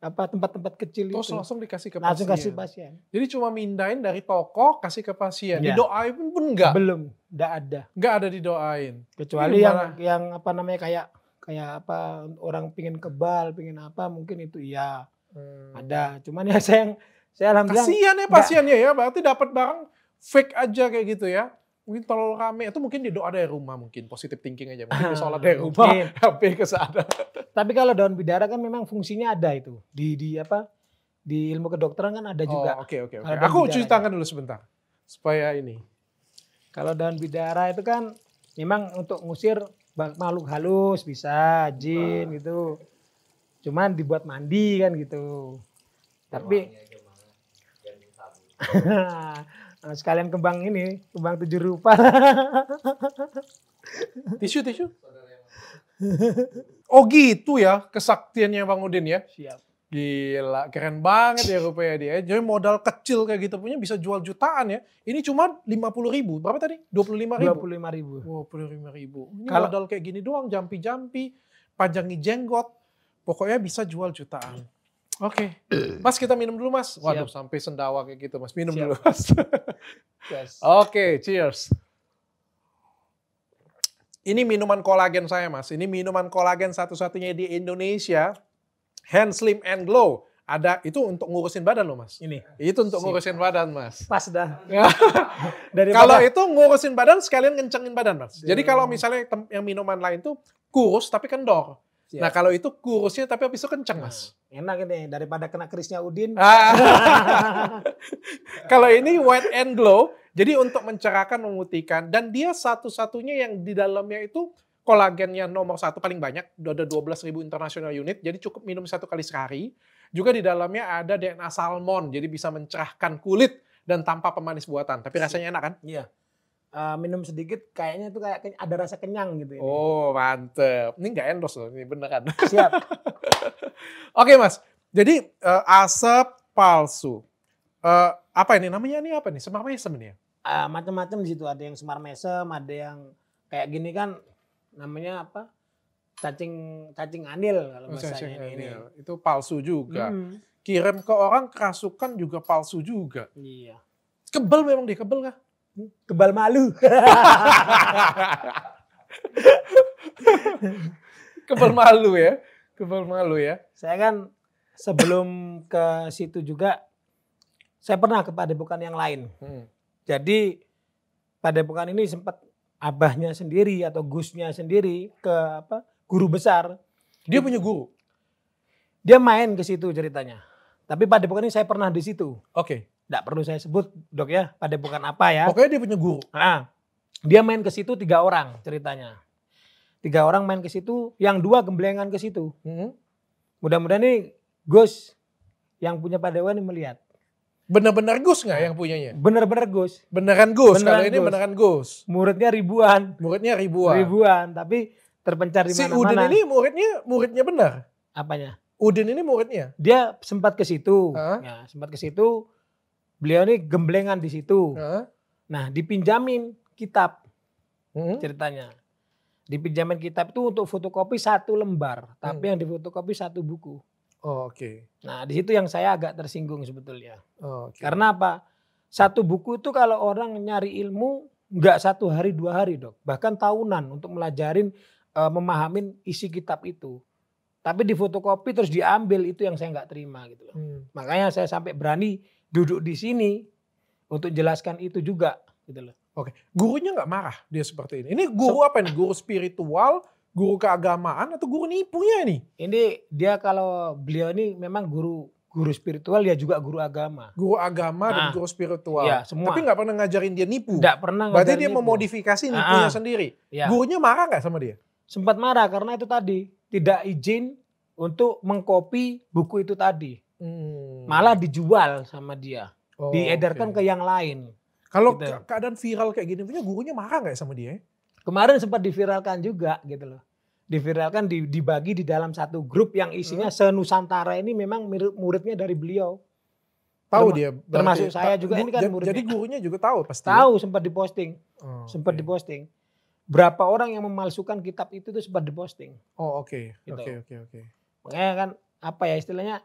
apa tempat-tempat kecil Terus itu. langsung dikasih ke langsung pasien. kasih pasien. Jadi cuma mindain dari toko kasih ke pasien. Ya. Didoain pun, pun enggak. Belum, enggak ada. Enggak ada didoain. Kecuali yang yang apa namanya kayak kayak apa orang pingin kebal, pingin apa mungkin itu iya. Hmm. Ada. Cuman ya saya yang saya alhamdulillah. Kasihan ya pasiennya ya, berarti dapat barang fake aja kayak gitu ya mungkin terlalu rame itu mungkin di doa dari rumah mungkin positif thinking aja mungkin di ah, sholat dari rumah tapi HP ke sana tapi kalau daun bidara kan memang fungsinya ada itu di di apa di ilmu kedokteran kan ada oh, juga oke oke oke aku cuci tangan dulu sebentar supaya ini kalau daun bidara itu kan memang untuk ngusir makhluk halus bisa jin nah. gitu cuman dibuat mandi kan gitu tapi Nah, sekalian kembang ini, kembang tujuh rupa. tisu, tisu. Oh gitu ya kesaktiannya Bang Udin ya. Siap. Gila, keren banget ya rupanya dia. Jadi modal kecil kayak gitu punya bisa jual jutaan ya. Ini cuma lima puluh ribu, berapa tadi? dua puluh lima ribu? 25 ribu. lima ribu. Ini Kalau... modal kayak gini doang, jampi-jampi, panjangi jenggot. Pokoknya bisa jual jutaan. Oke. Okay. Mas kita minum dulu mas. Waduh Siap. sampai sendawa kayak gitu mas. Minum Siap. dulu mas. yes. Oke okay, cheers. Ini minuman kolagen saya mas. Ini minuman kolagen satu-satunya di Indonesia. Hand Slim and Glow. Ada itu untuk ngurusin badan loh mas. Ini. Itu untuk Siap. ngurusin badan mas. Pas dah. Dari kalau itu ngurusin badan sekalian ngencengin badan mas. Jadi iya. kalau misalnya yang minuman lain tuh kurus tapi kendor. Siap. Nah kalau itu kurusnya tapi habis itu kenceng mas. Hmm, enak ini daripada kena kerisnya Udin. Ah. kalau ini white and glow, jadi untuk mencerahkan, memutihkan dan dia satu-satunya yang di dalamnya itu kolagennya nomor satu paling banyak, ada ribu international unit, jadi cukup minum satu kali sehari. Juga di dalamnya ada DNA salmon, jadi bisa mencerahkan kulit dan tanpa pemanis buatan. Tapi rasanya enak kan? Iya uh, minum sedikit kayaknya itu kayak ada rasa kenyang gitu. Ini. Oh mantep. Ini enggak endorse loh, ini beneran. Siap. Oke mas, jadi uh, asap palsu. Uh, apa ini namanya ini apa nih? Semar mesem ini ya? Uh, macam-macam di situ ada yang semar mesem, ada yang kayak gini kan namanya apa? Cacing cacing anil kalau bahasanya ini. Anil. Itu palsu juga. Hmm. Kirim ke orang kerasukan juga palsu juga. Iya. Kebel memang dia kebel kah? kebal malu. kebal malu ya. Kebal malu ya. Saya kan sebelum ke situ juga saya pernah ke padepokan yang lain. Hmm. Jadi padepokan ini sempat abahnya sendiri atau gusnya sendiri ke apa guru besar. Dia punya guru. Dia main ke situ ceritanya. Tapi padepokan ini saya pernah di situ. Oke. Okay. Tidak perlu saya sebut dok ya, pada bukan apa ya. Pokoknya dia punya guru. Nah, dia main ke situ tiga orang ceritanya. Tiga orang main ke situ, yang dua gemblengan ke situ. Hmm. Mudah-mudahan nih Gus yang punya Padewa ini melihat. benar-benar Gus nggak yang punyanya? benar-benar Gus. Beneran Gus. Beneran kalau Gus. ini beneran Gus. Muridnya ribuan. Muridnya ribuan. Ribuan, tapi terpencar di mana-mana. Si Udin ini muridnya muridnya benar. Apanya? Udin ini muridnya. Dia sempat ke situ. -huh. Ya, sempat ke situ beliau ini gemblengan di situ. Huh? Nah, dipinjamin kitab hmm? ceritanya. Dipinjamin kitab itu untuk fotokopi satu lembar, tapi hmm. yang difotokopi satu buku. Oh, Oke. Okay. Nah, di situ yang saya agak tersinggung sebetulnya. Oh, okay. Karena apa? Satu buku itu kalau orang nyari ilmu nggak satu hari dua hari dok, bahkan tahunan untuk melajarin uh, eh, memahamin isi kitab itu. Tapi difotokopi terus diambil itu yang saya nggak terima gitu Hmm. Makanya saya sampai berani duduk di sini untuk jelaskan itu juga gitu loh. Oke, gurunya nggak marah dia seperti ini. Ini guru apa nih? Guru spiritual, guru keagamaan atau guru nipunya nih? Ini dia kalau beliau ini memang guru guru spiritual dia juga guru agama. Guru agama nah, dan ah. guru spiritual. Ya, semua. Tapi nggak pernah ngajarin dia nipu. Nggak pernah. Berarti dia nipu. memodifikasi ah, nipunya ah, sendiri. Ya. Gurunya marah nggak sama dia? Sempat marah karena itu tadi tidak izin untuk mengkopi buku itu tadi. Hmm. Malah dijual sama dia. Oh, diedarkan okay. ke yang lain. Kalau gitu. keadaan viral kayak gini punya gurunya marah nggak sama dia? Kemarin sempat diviralkan juga gitu loh. Diviralkan di, dibagi di dalam satu grup yang isinya hmm. senusantara ini memang muridnya dari beliau. Tahu dia termasuk saya juga ini kan muridnya. Jadi gurunya juga tahu pasti. Ya? Tahu sempat diposting. Oh, sempat okay. diposting. Berapa orang yang memalsukan kitab itu tuh sempat diposting. Oh, oke. Gitu. Oke, oke, oke. Makanya kan apa ya istilahnya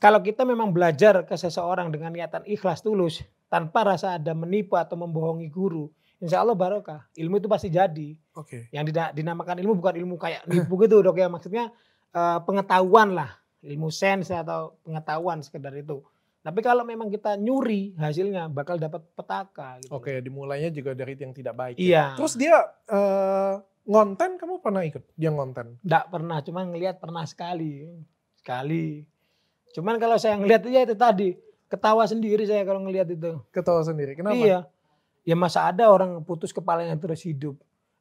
kalau kita memang belajar ke seseorang dengan niatan ikhlas tulus, tanpa rasa ada menipu atau membohongi guru, insya Allah barokah. Ilmu itu pasti jadi. Oke. Okay. Yang dinamakan ilmu bukan ilmu kayak nipu gitu dok ya. Maksudnya uh, pengetahuan lah. Ilmu sense atau pengetahuan sekedar itu. Tapi kalau memang kita nyuri hasilnya bakal dapat petaka. Gitu. Oke, okay, dimulainya juga dari yang tidak baik. Ya. Iya. Ya. Terus dia uh, ngonten, kamu pernah ikut dia ngonten? Tidak pernah, cuma ngelihat pernah sekali, sekali. Cuman kalau saya ngelihat ya itu tadi ketawa sendiri saya kalau ngelihat itu. Ketawa sendiri. Kenapa? Iya. Ya masa ada orang putus kepalanya terus hidup.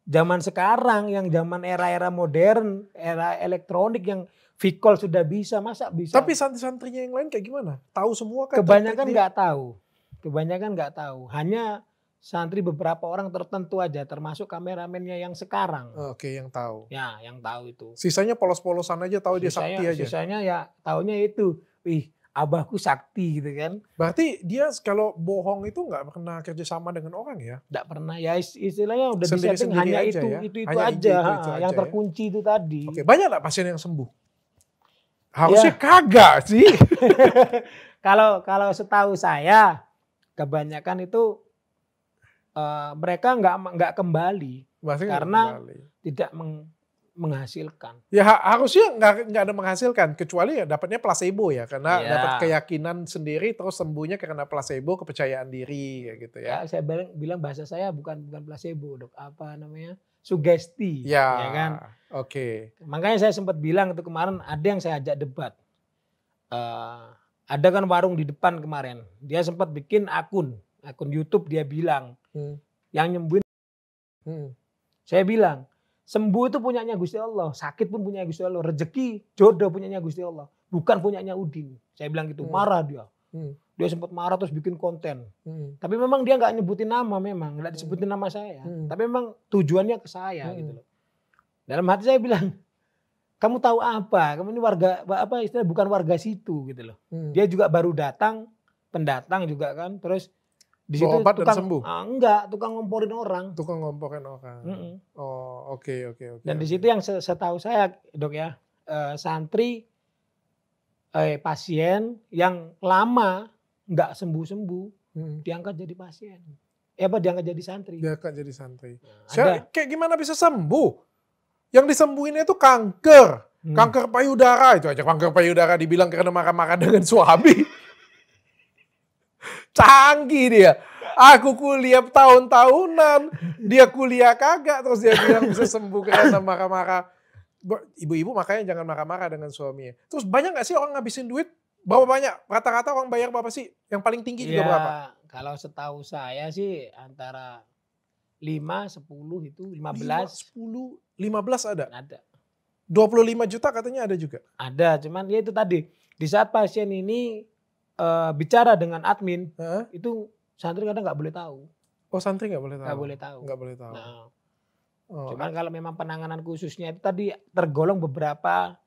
Zaman sekarang yang zaman era-era modern, era elektronik yang Vicol sudah bisa, masa bisa? Tapi santri-santrinya yang lain kayak gimana? Tahu semua kan? Kebanyakan nggak tahu. Kebanyakan nggak tahu. Hanya santri beberapa orang tertentu aja termasuk kameramennya yang sekarang. Oke, yang tahu. Ya, yang tahu itu. Sisanya polos-polosan aja tahu sisanya, dia sakti aja. Sisanya ya tahunya itu. Ih, abahku sakti gitu kan. Berarti dia kalau bohong itu nggak pernah kerja sama dengan orang ya? Nggak pernah ya istilahnya udah Sendiri -sendiri hanya aja itu, ya? itu itu hanya aja, itu, itu, itu yang ya? terkunci ya? itu tadi. Oke, banyak nggak pasien yang sembuh? Harusnya ya. kagak sih. Kalau kalau setahu saya kebanyakan itu Eh, mereka nggak nggak kembali Masih karena kembali. tidak meng, menghasilkan. Ya harusnya nggak nggak ada menghasilkan kecuali ya dapatnya placebo ya karena ya. dapat keyakinan sendiri terus sembuhnya karena placebo kepercayaan diri gitu ya. ya saya bilang, bilang bahasa saya bukan bukan placebo dok apa namanya sugesti ya, ya kan. Oke. Okay. Makanya saya sempat bilang itu kemarin ada yang saya ajak debat. Uh, ada kan warung di depan kemarin dia sempat bikin akun akun YouTube dia bilang hmm. yang nyembuhin. Hmm. Saya bilang, sembuh itu punyanya Gusti Allah, sakit pun punyanya Gusti Allah, rezeki, jodoh punyanya Gusti Allah, bukan punyanya Udin. Saya bilang gitu, hmm. marah dia. Hmm. Dia sempat marah terus bikin konten. Hmm. Tapi memang dia nggak nyebutin nama memang, nggak disebutin hmm. nama saya. Hmm. Tapi memang tujuannya ke saya hmm. gitu loh. Dalam hati saya bilang, kamu tahu apa? Kamu ini warga apa istilah bukan warga situ gitu loh. Hmm. Dia juga baru datang, pendatang juga kan. Terus di situ obat tukang, dan sembuh. Ah, enggak, tukang ngomporin orang. Tukang ngomporin orang. Mm -mm. Oh, oke okay, oke okay, oke. Okay, dan okay. di situ yang setahu saya, Dok ya, eh, santri eh pasien yang lama nggak sembuh-sembuh hmm. diangkat jadi pasien. Eh apa diangkat jadi santri? Diangkat jadi santri. Nah, saya, kayak gimana bisa sembuh? Yang disembuhinnya itu kanker. Hmm. Kanker payudara itu aja kanker payudara dibilang karena marah-marah dengan suami canggih dia. Aku kuliah tahun-tahunan, dia kuliah kagak, terus dia bilang bisa sembuh karena marah-marah. Ibu-ibu makanya jangan marah-marah dengan suaminya. Terus banyak gak sih orang ngabisin duit? Berapa banyak? Rata-rata orang bayar berapa sih? Yang paling tinggi juga ya, berapa? Kalau setahu saya sih antara 5, 10 itu 15. 5, 10, 15 ada? Ada. 25 juta katanya ada juga? Ada, cuman ya itu tadi. Di saat pasien ini uh, bicara dengan admin, huh? itu santri kadang nggak boleh tahu. Oh santri nggak boleh tahu. Nggak boleh tahu. Nggak boleh tahu. Nah, oh, cuman ah. kalau memang penanganan khususnya itu tadi tergolong beberapa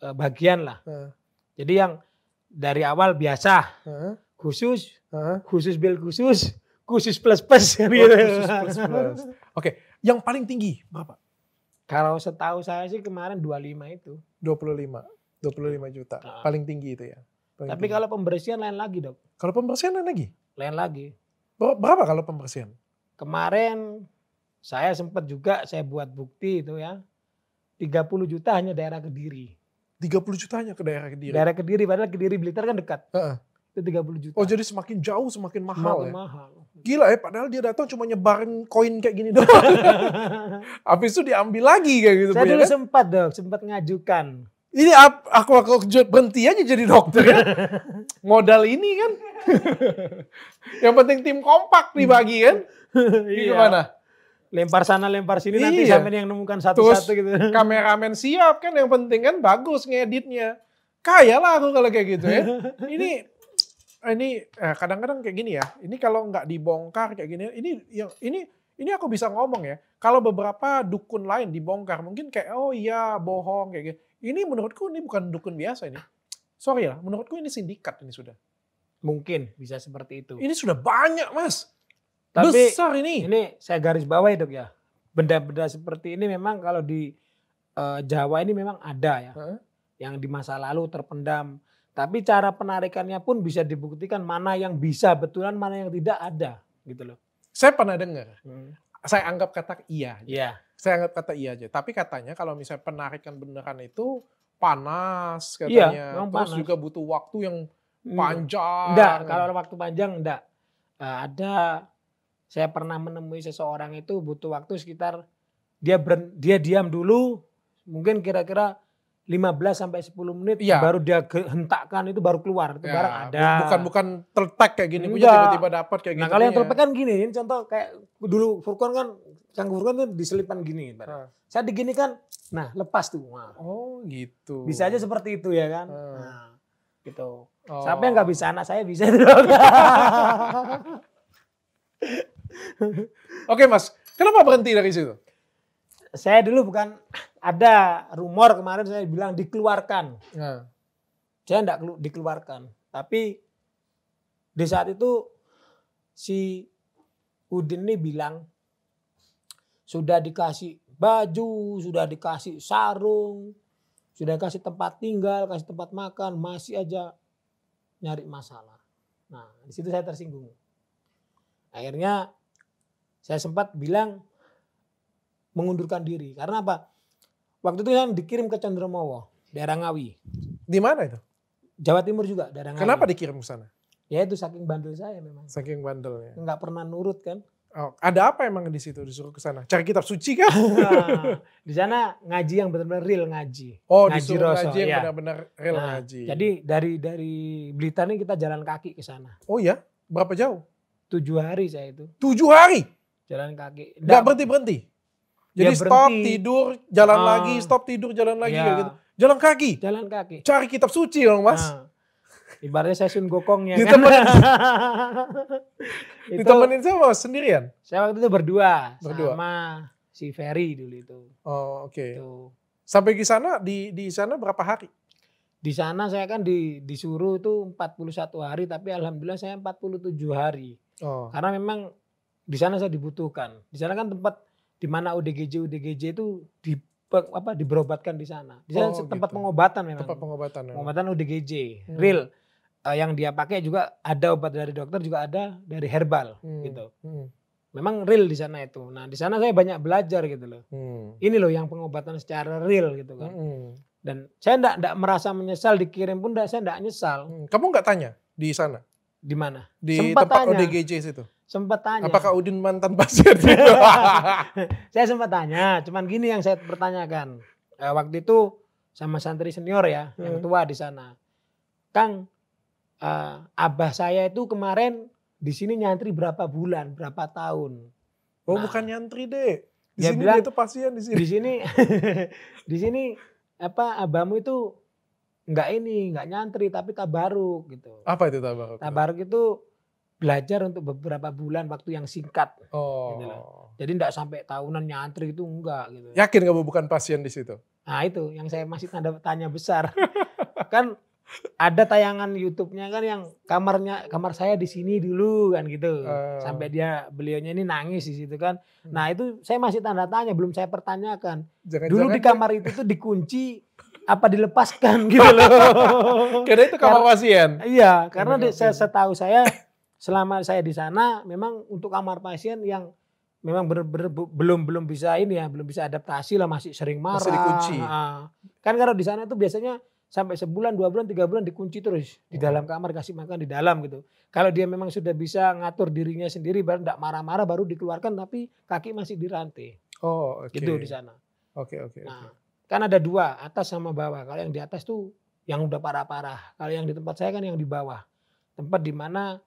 uh, bagian lah. Huh? Jadi yang dari awal biasa, huh? khusus, huh? khusus bil khusus, khusus plus plus. Kan oh, gitu. khusus plus plus. Oke, yang paling tinggi berapa? Kalau setahu saya sih kemarin 25 itu. 25, 25 juta. Nah. Paling tinggi itu ya? Tapi kalau pembersihan lain lagi dok. Kalau pembersihan lain lagi? Lain lagi. Ber berapa kalau pembersihan? Kemarin saya sempat juga saya buat bukti itu ya. 30 juta hanya daerah Kediri. 30 juta hanya ke daerah Kediri? Daerah Kediri, padahal Kediri Blitar kan dekat. Uh -uh. Itu 30 juta. Oh jadi semakin jauh semakin mahal semakin ya? mahal. Gila ya, padahal dia datang cuma nyebarin koin kayak gini doang. Habis itu diambil lagi kayak gitu. Saya dulu kan? sempat dok, sempat ngajukan ini aku aku berhenti aja jadi dokter ya. modal ini kan yang penting tim kompak dibagi kan ini iya. gimana lempar sana lempar sini iya. nanti sampai yang nemukan satu-satu gitu kameramen siap kan yang penting kan bagus ngeditnya kaya lah aku kalau kayak gitu ya ini ini eh, kadang-kadang kayak gini ya ini kalau nggak dibongkar kayak gini ini yang ini ini aku bisa ngomong ya kalau beberapa dukun lain dibongkar mungkin kayak oh iya bohong kayak gitu ini menurutku ini bukan dukun biasa ini. Sorry lah, ya, menurutku ini sindikat ini sudah. Mungkin bisa seperti itu. Ini sudah banyak mas. Tapi, Besar ini. Ini saya garis bawah ya dok ya. Benda-benda seperti ini memang kalau di uh, Jawa ini memang ada ya. Huh? Yang di masa lalu terpendam. Tapi cara penarikannya pun bisa dibuktikan mana yang bisa betulan, mana yang tidak ada gitu loh. Saya pernah dengar. Hmm. Saya anggap kata iya. Iya. Saya anggap kata iya aja. Tapi katanya kalau misalnya penarikan beneran itu panas iya, katanya. Iya, Terus panas. juga butuh waktu yang hmm. panjang. Enggak, kalau waktu panjang enggak. Uh, eh, ada saya pernah menemui seseorang itu butuh waktu sekitar dia ber, dia diam dulu mungkin kira-kira 15 sampai 10 menit ya. baru dia hentakkan itu baru keluar itu ya, barang ada. Bukan bukan tertek kayak gini punya tiba-tiba dapat kayak gini Nah, gitu. kalau yang iya. tertek kan gini, ini contoh kayak dulu Furkon kan yang Furkon tuh diselipan gini Hmm. Saya digini kan, nah lepas tuh. Nah. Oh, gitu. Bisa aja seperti itu ya kan. Hmm. Nah, gitu. Oh. yang nggak bisa anak saya bisa itu dong. Oke, Mas. Kenapa berhenti dari situ? saya dulu bukan ada rumor kemarin saya bilang dikeluarkan. Ya. Saya enggak dikeluarkan, tapi di saat itu si Udin ini bilang sudah dikasih baju, sudah dikasih sarung, sudah kasih tempat tinggal, kasih tempat makan, masih aja nyari masalah. Nah, di situ saya tersinggung. Akhirnya saya sempat bilang mengundurkan diri. Karena apa? Waktu itu kan dikirim ke Chandromowo, daerah Ngawi. Di mana itu? Jawa Timur juga, daerah Ngawi. Kenapa dikirim ke sana? Ya itu saking bandel saya memang. Saking bandel ya. Enggak pernah nurut kan. Oh, ada apa emang di situ disuruh ke sana? Cari kitab suci kan? di sana ngaji yang benar-benar real ngaji. Oh, ngaji disuruh roso, ngaji yang ya. benar-benar real nah, ngaji. Jadi dari dari Blitar ini kita jalan kaki ke sana. Oh ya, berapa jauh? Tujuh hari saya itu. Tujuh hari? Jalan kaki. Gak berhenti berhenti? Jadi ya stop tidur jalan ah. lagi, stop tidur jalan lagi ya. gitu. Jalan kaki. Jalan kaki. Cari kitab suci dong mas. Ah. Ibaratnya saya Sun Gokong ya. Ditemenin, Kan? ditemenin sama sendirian? Saya waktu itu berdua, berdua. sama si Ferry dulu itu. Oh oke. Okay. Sampai di sana di di sana berapa hari? Di sana saya kan di, disuruh tuh 41 hari tapi alhamdulillah saya 47 hari. Oh. Karena memang di sana saya dibutuhkan. Di sana kan tempat di mana UDGJ UDGJ itu di apa diberobatkan di sana. Di sana oh, tempat gitu. pengobatan memang. Tempat pengobatan. Memang. Pengobatan UDGJ, hmm. real. Uh, yang dia pakai juga ada obat dari dokter juga ada dari herbal hmm. gitu. Hmm. Memang real di sana itu. Nah, di sana saya banyak belajar gitu loh. Hmm. Ini loh yang pengobatan secara real gitu kan. Hmm. Dan saya enggak, enggak merasa menyesal dikirim pun enggak, saya enggak nyesal. Hmm. Kamu enggak tanya di sana? Di mana? Di Sempat tempat tanya. ODGJ situ sempat tanya. Apakah Udin mantan pasien? saya sempat tanya, cuman gini yang saya pertanyakan. Eh, waktu itu sama santri senior ya, hmm. yang tua di sana. Kang, eh, abah saya itu kemarin di sini nyantri berapa bulan, berapa tahun. Oh, nah, bukan nyantri deh. Di dia sini bilang, dia itu pasien di sini. Di sini di sini apa abamu itu nggak ini, nggak nyantri tapi tabaruk gitu. Apa itu tabaruk? Tabaruk itu belajar untuk beberapa bulan waktu yang singkat. Gitu oh. Gitu Jadi enggak sampai tahunan nyantri itu enggak gitu. Yakin kamu bukan pasien di situ? Nah itu yang saya masih tanda tanya besar. kan ada tayangan YouTube-nya kan yang kamarnya kamar saya di sini dulu kan gitu. Uh. Sampai dia beliaunya ini nangis di situ kan. Hmm. Nah, itu saya masih tanda tanya belum saya pertanyakan. Jangan, dulu di kan? kamar itu tuh dikunci apa dilepaskan gitu loh. karena itu kamar pasien. Iya, karena saya setahu saya selama saya di sana memang untuk kamar pasien yang memang bener -bener belum belum bisa ini ya belum bisa adaptasi lah masih sering marah masih dikunci nah, kan kalau di sana itu biasanya sampai sebulan dua bulan tiga bulan dikunci terus di hmm. dalam kamar kasih makan di dalam gitu kalau dia memang sudah bisa ngatur dirinya sendiri baru tidak marah-marah baru dikeluarkan tapi kaki masih dirantai oh okay. gitu di sana oke okay, oke okay, nah, kan ada dua atas sama bawah kalau yang di atas tuh yang udah parah-parah kalau yang di tempat saya kan yang di bawah tempat di mana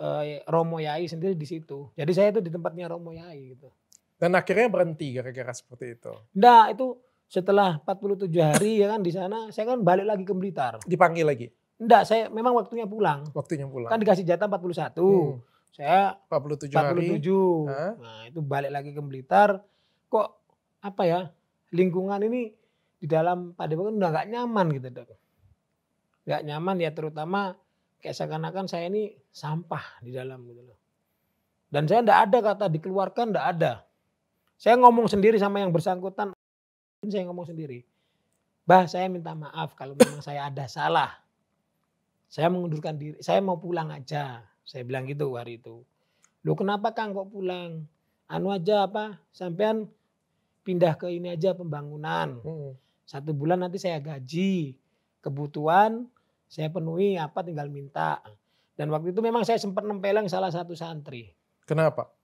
uh, Romo Yai sendiri di situ. Jadi saya itu di tempatnya Romo Yai gitu. Dan akhirnya berhenti gara-gara seperti itu. Nah itu setelah 47 hari ya kan di sana saya kan balik lagi ke Blitar. Dipanggil lagi? Enggak, saya memang waktunya pulang. Waktunya pulang. Kan dikasih jatah 41. Hmm. Saya 47, 47 hari. tujuh. Nah, itu balik lagi ke Blitar. Kok apa ya? Lingkungan ini di dalam Padepokan udah gak nyaman gitu, Dok. Gak nyaman ya terutama kayak seakan-akan saya ini sampah di dalam gitu loh. Dan saya tidak ada kata dikeluarkan, tidak ada. Saya ngomong sendiri sama yang bersangkutan, saya ngomong sendiri. Bah, saya minta maaf kalau memang saya ada salah. Saya mengundurkan diri, saya mau pulang aja. Saya bilang gitu hari itu. Lu kenapa Kang kok pulang? Anu aja apa, sampean pindah ke ini aja pembangunan. Hmm. Satu bulan nanti saya gaji. Kebutuhan saya penuhi apa tinggal minta. Dan waktu itu memang saya sempat nempeleng salah satu santri. Kenapa?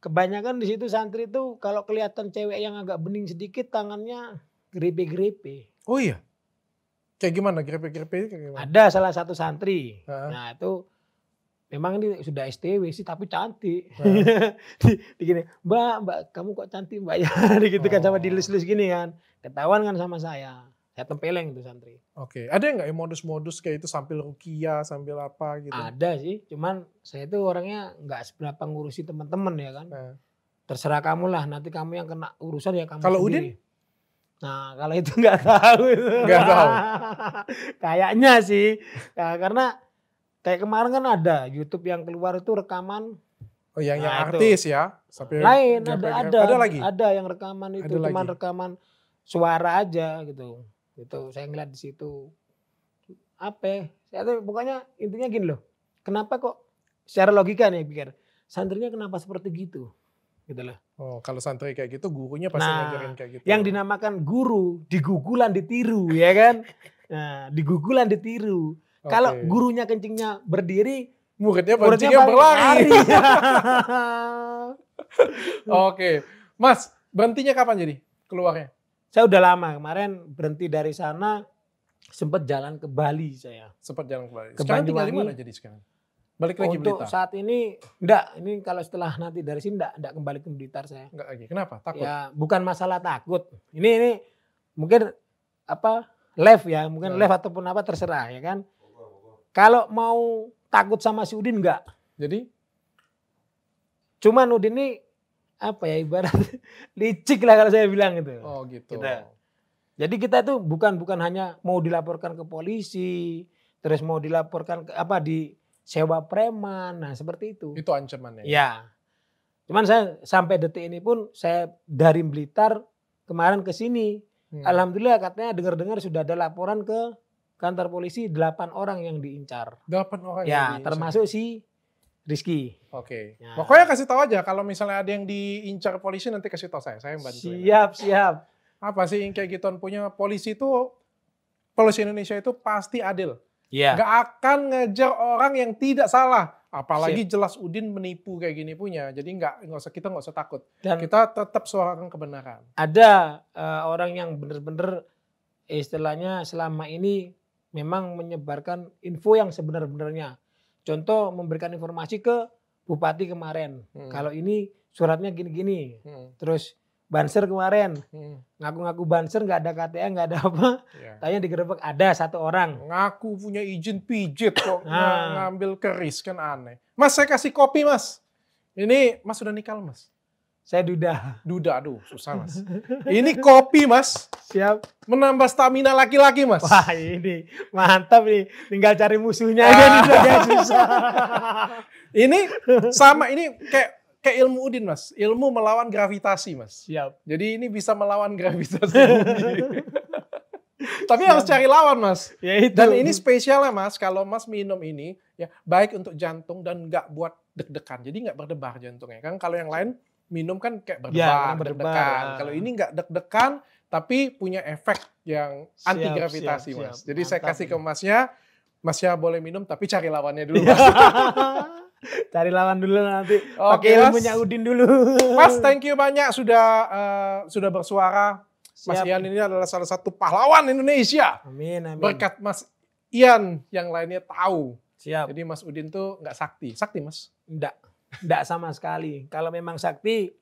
Kebanyakan di situ santri itu kalau kelihatan cewek yang agak bening sedikit tangannya grepe-grepe. Oh iya. Kayak gimana grepe-grepe Ada salah satu santri. Uh-huh. Nah, itu memang ini sudah STW sih tapi cantik. uh di, di gini, "Mbak, Mbak, kamu kok cantik, Mbak?" ya gitu kan, oh. sama dilus-lus gini kan. Ketahuan kan sama saya saya tempeleng itu santri. Oke, okay. ada nggak ya modus-modus kayak itu sambil rukia, sambil apa gitu? Ada sih, cuman saya itu orangnya nggak seberapa ngurusi teman-teman ya kan. Eh. Terserah kamu lah, nanti kamu yang kena urusan ya kamu Kalau Udin? Nah, kalau itu nggak tahu. Nggak tahu. Kayaknya sih, ya, karena kayak kemarin kan ada YouTube yang keluar itu rekaman Oh yang nah, yang artis ya. Sampai Lain ada, ada ada lagi. Ada yang rekaman itu ada rekaman suara aja gitu. Itu saya ngeliat di situ apa ya? Saya tuh pokoknya intinya gini loh. Kenapa kok secara logika nih pikir santrinya kenapa seperti gitu? Gitu loh Oh, kalau santri kayak gitu gurunya pasti nah, ngajarin kayak gitu. Yang dinamakan guru digugulan ditiru ya kan? Nah, digugulan ditiru. Okay. Kalau gurunya kencingnya berdiri, muridnya, muridnya berlari. Oke. okay. Mas, berhentinya kapan jadi keluarnya? Saya udah lama kemarin berhenti dari sana sempat jalan ke Bali saya. Sempat jalan ke Bali. Ke sekarang tinggal di mana jadi sekarang? Balik lagi Untuk Blitar. saat ini enggak, ini kalau setelah nanti dari sini enggak enggak kembali ke Blitar saya. Enggak lagi. Kenapa? Takut. Ya, bukan masalah takut. Ini ini mungkin apa left ya, mungkin nah. left ataupun apa terserah ya kan. Kalau mau takut sama si Udin enggak. Jadi cuman Udin ini apa ya ibarat licik lah kalau saya bilang gitu. Oh gitu. Kita. Jadi kita itu bukan bukan hanya mau dilaporkan ke polisi, terus mau dilaporkan ke apa di sewa preman, nah seperti itu. Itu ancamannya. Ya. Cuman saya sampai detik ini pun saya dari Blitar kemarin ke sini, hmm. alhamdulillah katanya dengar-dengar sudah ada laporan ke kantor polisi 8 orang yang diincar. 8 orang ya, yang diincar. termasuk si Rizky. Oke. Okay. Ya. Pokoknya kasih tahu aja kalau misalnya ada yang diincar polisi nanti kasih tahu saya, saya yang bantu. Siap, siap. Apa sih yang kayak gitu? punya polisi itu polisi Indonesia itu pasti adil. Iya. Yeah. Gak akan ngejar orang yang tidak salah. Apalagi Siap. jelas Udin menipu kayak gini punya. Jadi nggak nggak usah kita nggak usah takut. Dan kita tetap suarakan kebenaran. Ada uh, orang yang benar-benar istilahnya selama ini memang menyebarkan info yang sebenar-benarnya Contoh memberikan informasi ke bupati kemarin. Hmm. Kalau ini suratnya gini-gini. Hmm. Terus banser kemarin. ngaku hmm. Ngaku-ngaku banser nggak ada KTA, nggak ada apa. Yeah. Tanya digerebek ada satu orang. Ngaku punya izin pijit kok nah. ngambil keris kan aneh. Mas saya kasih kopi mas. Ini mas sudah nikah mas. Saya Duda. Duda, aduh susah mas. Ini kopi mas. Siap. Menambah stamina laki-laki mas. Wah ini mantap nih. Tinggal cari musuhnya aja nih ah. susah. ini sama ini kayak kayak ilmu Udin mas. Ilmu melawan gravitasi mas. Siap. Jadi ini bisa melawan gravitasi Tapi harus cari lawan mas. Ya itu. Dan ini spesial ya mas, kalau mas minum ini ya baik untuk jantung dan nggak buat deg-degan. Jadi nggak berdebar jantungnya. Kan kalau yang lain minum kan kayak berdebar, ya, berdebar. Ya. Kalau ini nggak deg-degan tapi punya efek yang anti gravitasi, siap, siap, Mas. Jadi Mantap, saya kasih ke Masnya, Masnya boleh minum tapi cari lawannya dulu, Mas. cari lawan dulu nanti. Oke, okay, punya Udin dulu. Mas, thank you banyak sudah uh, sudah bersuara. Mas Ian ini adalah salah satu pahlawan Indonesia. Amin, amin. Berkat Mas Ian yang lainnya tahu. Siap. Jadi Mas Udin tuh nggak sakti. Sakti, Mas? Enggak. Enggak sama sekali. Kalau memang sakti,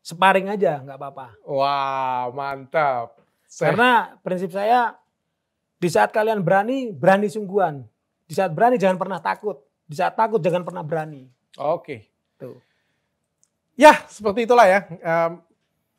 separing aja nggak apa-apa. Wah wow, mantap. Karena prinsip saya di saat kalian berani, berani sungguhan. Di saat berani jangan pernah takut. Di saat takut jangan pernah berani. Oke. Tuh. Ya seperti itulah ya. Um,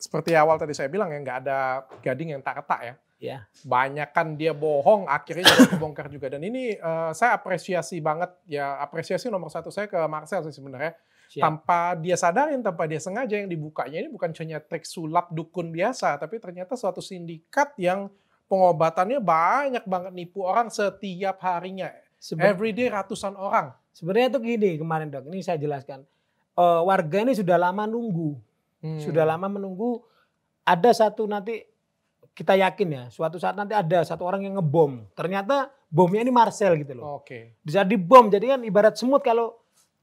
seperti awal tadi saya bilang ya nggak ada gading yang tak ketak ya ya banyak kan dia bohong akhirnya kebongkar juga dan ini uh, saya apresiasi banget ya apresiasi nomor satu saya ke Marcel sih sebenarnya Siap. tanpa dia sadarin tanpa dia sengaja yang dibukanya ini bukan hanya trik sulap dukun biasa tapi ternyata suatu sindikat yang pengobatannya banyak banget nipu orang setiap harinya Seben everyday ratusan orang sebenarnya itu gini kemarin dok ini saya jelaskan uh, warga ini sudah lama nunggu hmm. sudah lama menunggu ada satu nanti kita yakin ya suatu saat nanti ada satu orang yang ngebom. Ternyata bomnya ini Marcel gitu loh. Oke. Okay. Bisa dibom. Jadi kan ibarat semut kalau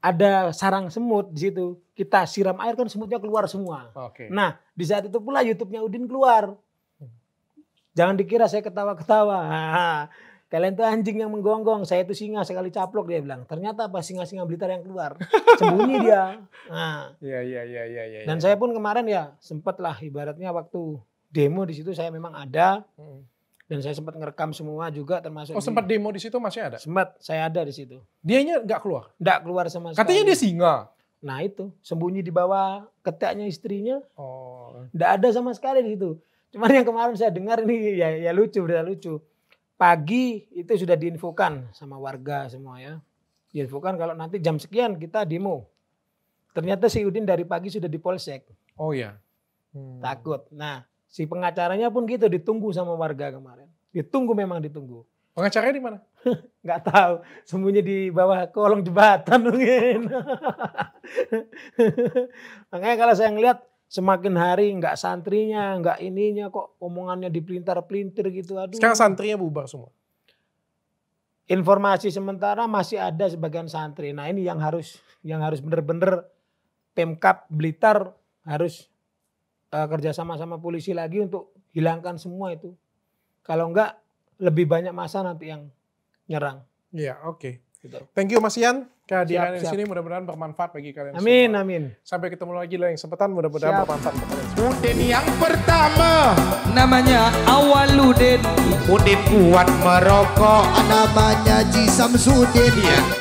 ada sarang semut di situ, kita siram air kan semutnya keluar semua. Oke. Okay. Nah, di saat itu pula YouTube-nya Udin keluar. Jangan dikira saya ketawa-ketawa. Kalian tuh anjing yang menggonggong, saya itu singa sekali caplok dia bilang. Ternyata apa singa-singa Blitar yang keluar. Sembunyi dia. Nah. Iya, iya, iya, iya, iya Dan iya. saya pun kemarin ya lah, ibaratnya waktu demo di situ saya memang ada hmm. dan saya sempat ngerekam semua juga termasuk oh sempat demo di situ masih ada sempat saya ada di situ dianya nggak keluar nggak keluar sama sekali katanya dia singa nah itu sembunyi di bawah ketaknya istrinya oh nggak ada sama sekali di situ cuman yang kemarin saya dengar ini ya, ya lucu berita lucu pagi itu sudah diinfokan sama warga semua ya diinfokan kalau nanti jam sekian kita demo ternyata si Udin dari pagi sudah di polsek oh ya hmm. takut nah Si pengacaranya pun gitu ditunggu sama warga kemarin. Ditunggu memang ditunggu. Pengacaranya di mana? Gak tahu. Sembunyi di bawah kolong jembatan mungkin. Makanya kalau saya ngeliat semakin hari nggak santrinya, nggak ininya kok omongannya dipelintir-pelintir gitu. Aduh. Sekarang santrinya bubar semua? Informasi sementara masih ada sebagian santri. Nah ini yang harus yang harus bener-bener Pemkap Blitar harus uh, kerja sama sama polisi lagi untuk hilangkan semua itu. Kalau enggak lebih banyak masa nanti yang nyerang. Iya, oke. Okay. Gitu. Thank you Mas Ian kehadiran di sini mudah-mudahan bermanfaat bagi kalian amin, semua. Amin, amin. Sampai ketemu lagi lain kesempatan mudah-mudahan bermanfaat untuk kalian semua. Udin yang pertama namanya Awaludin. Udin kuat merokok namanya Ji Samsudin. Ya.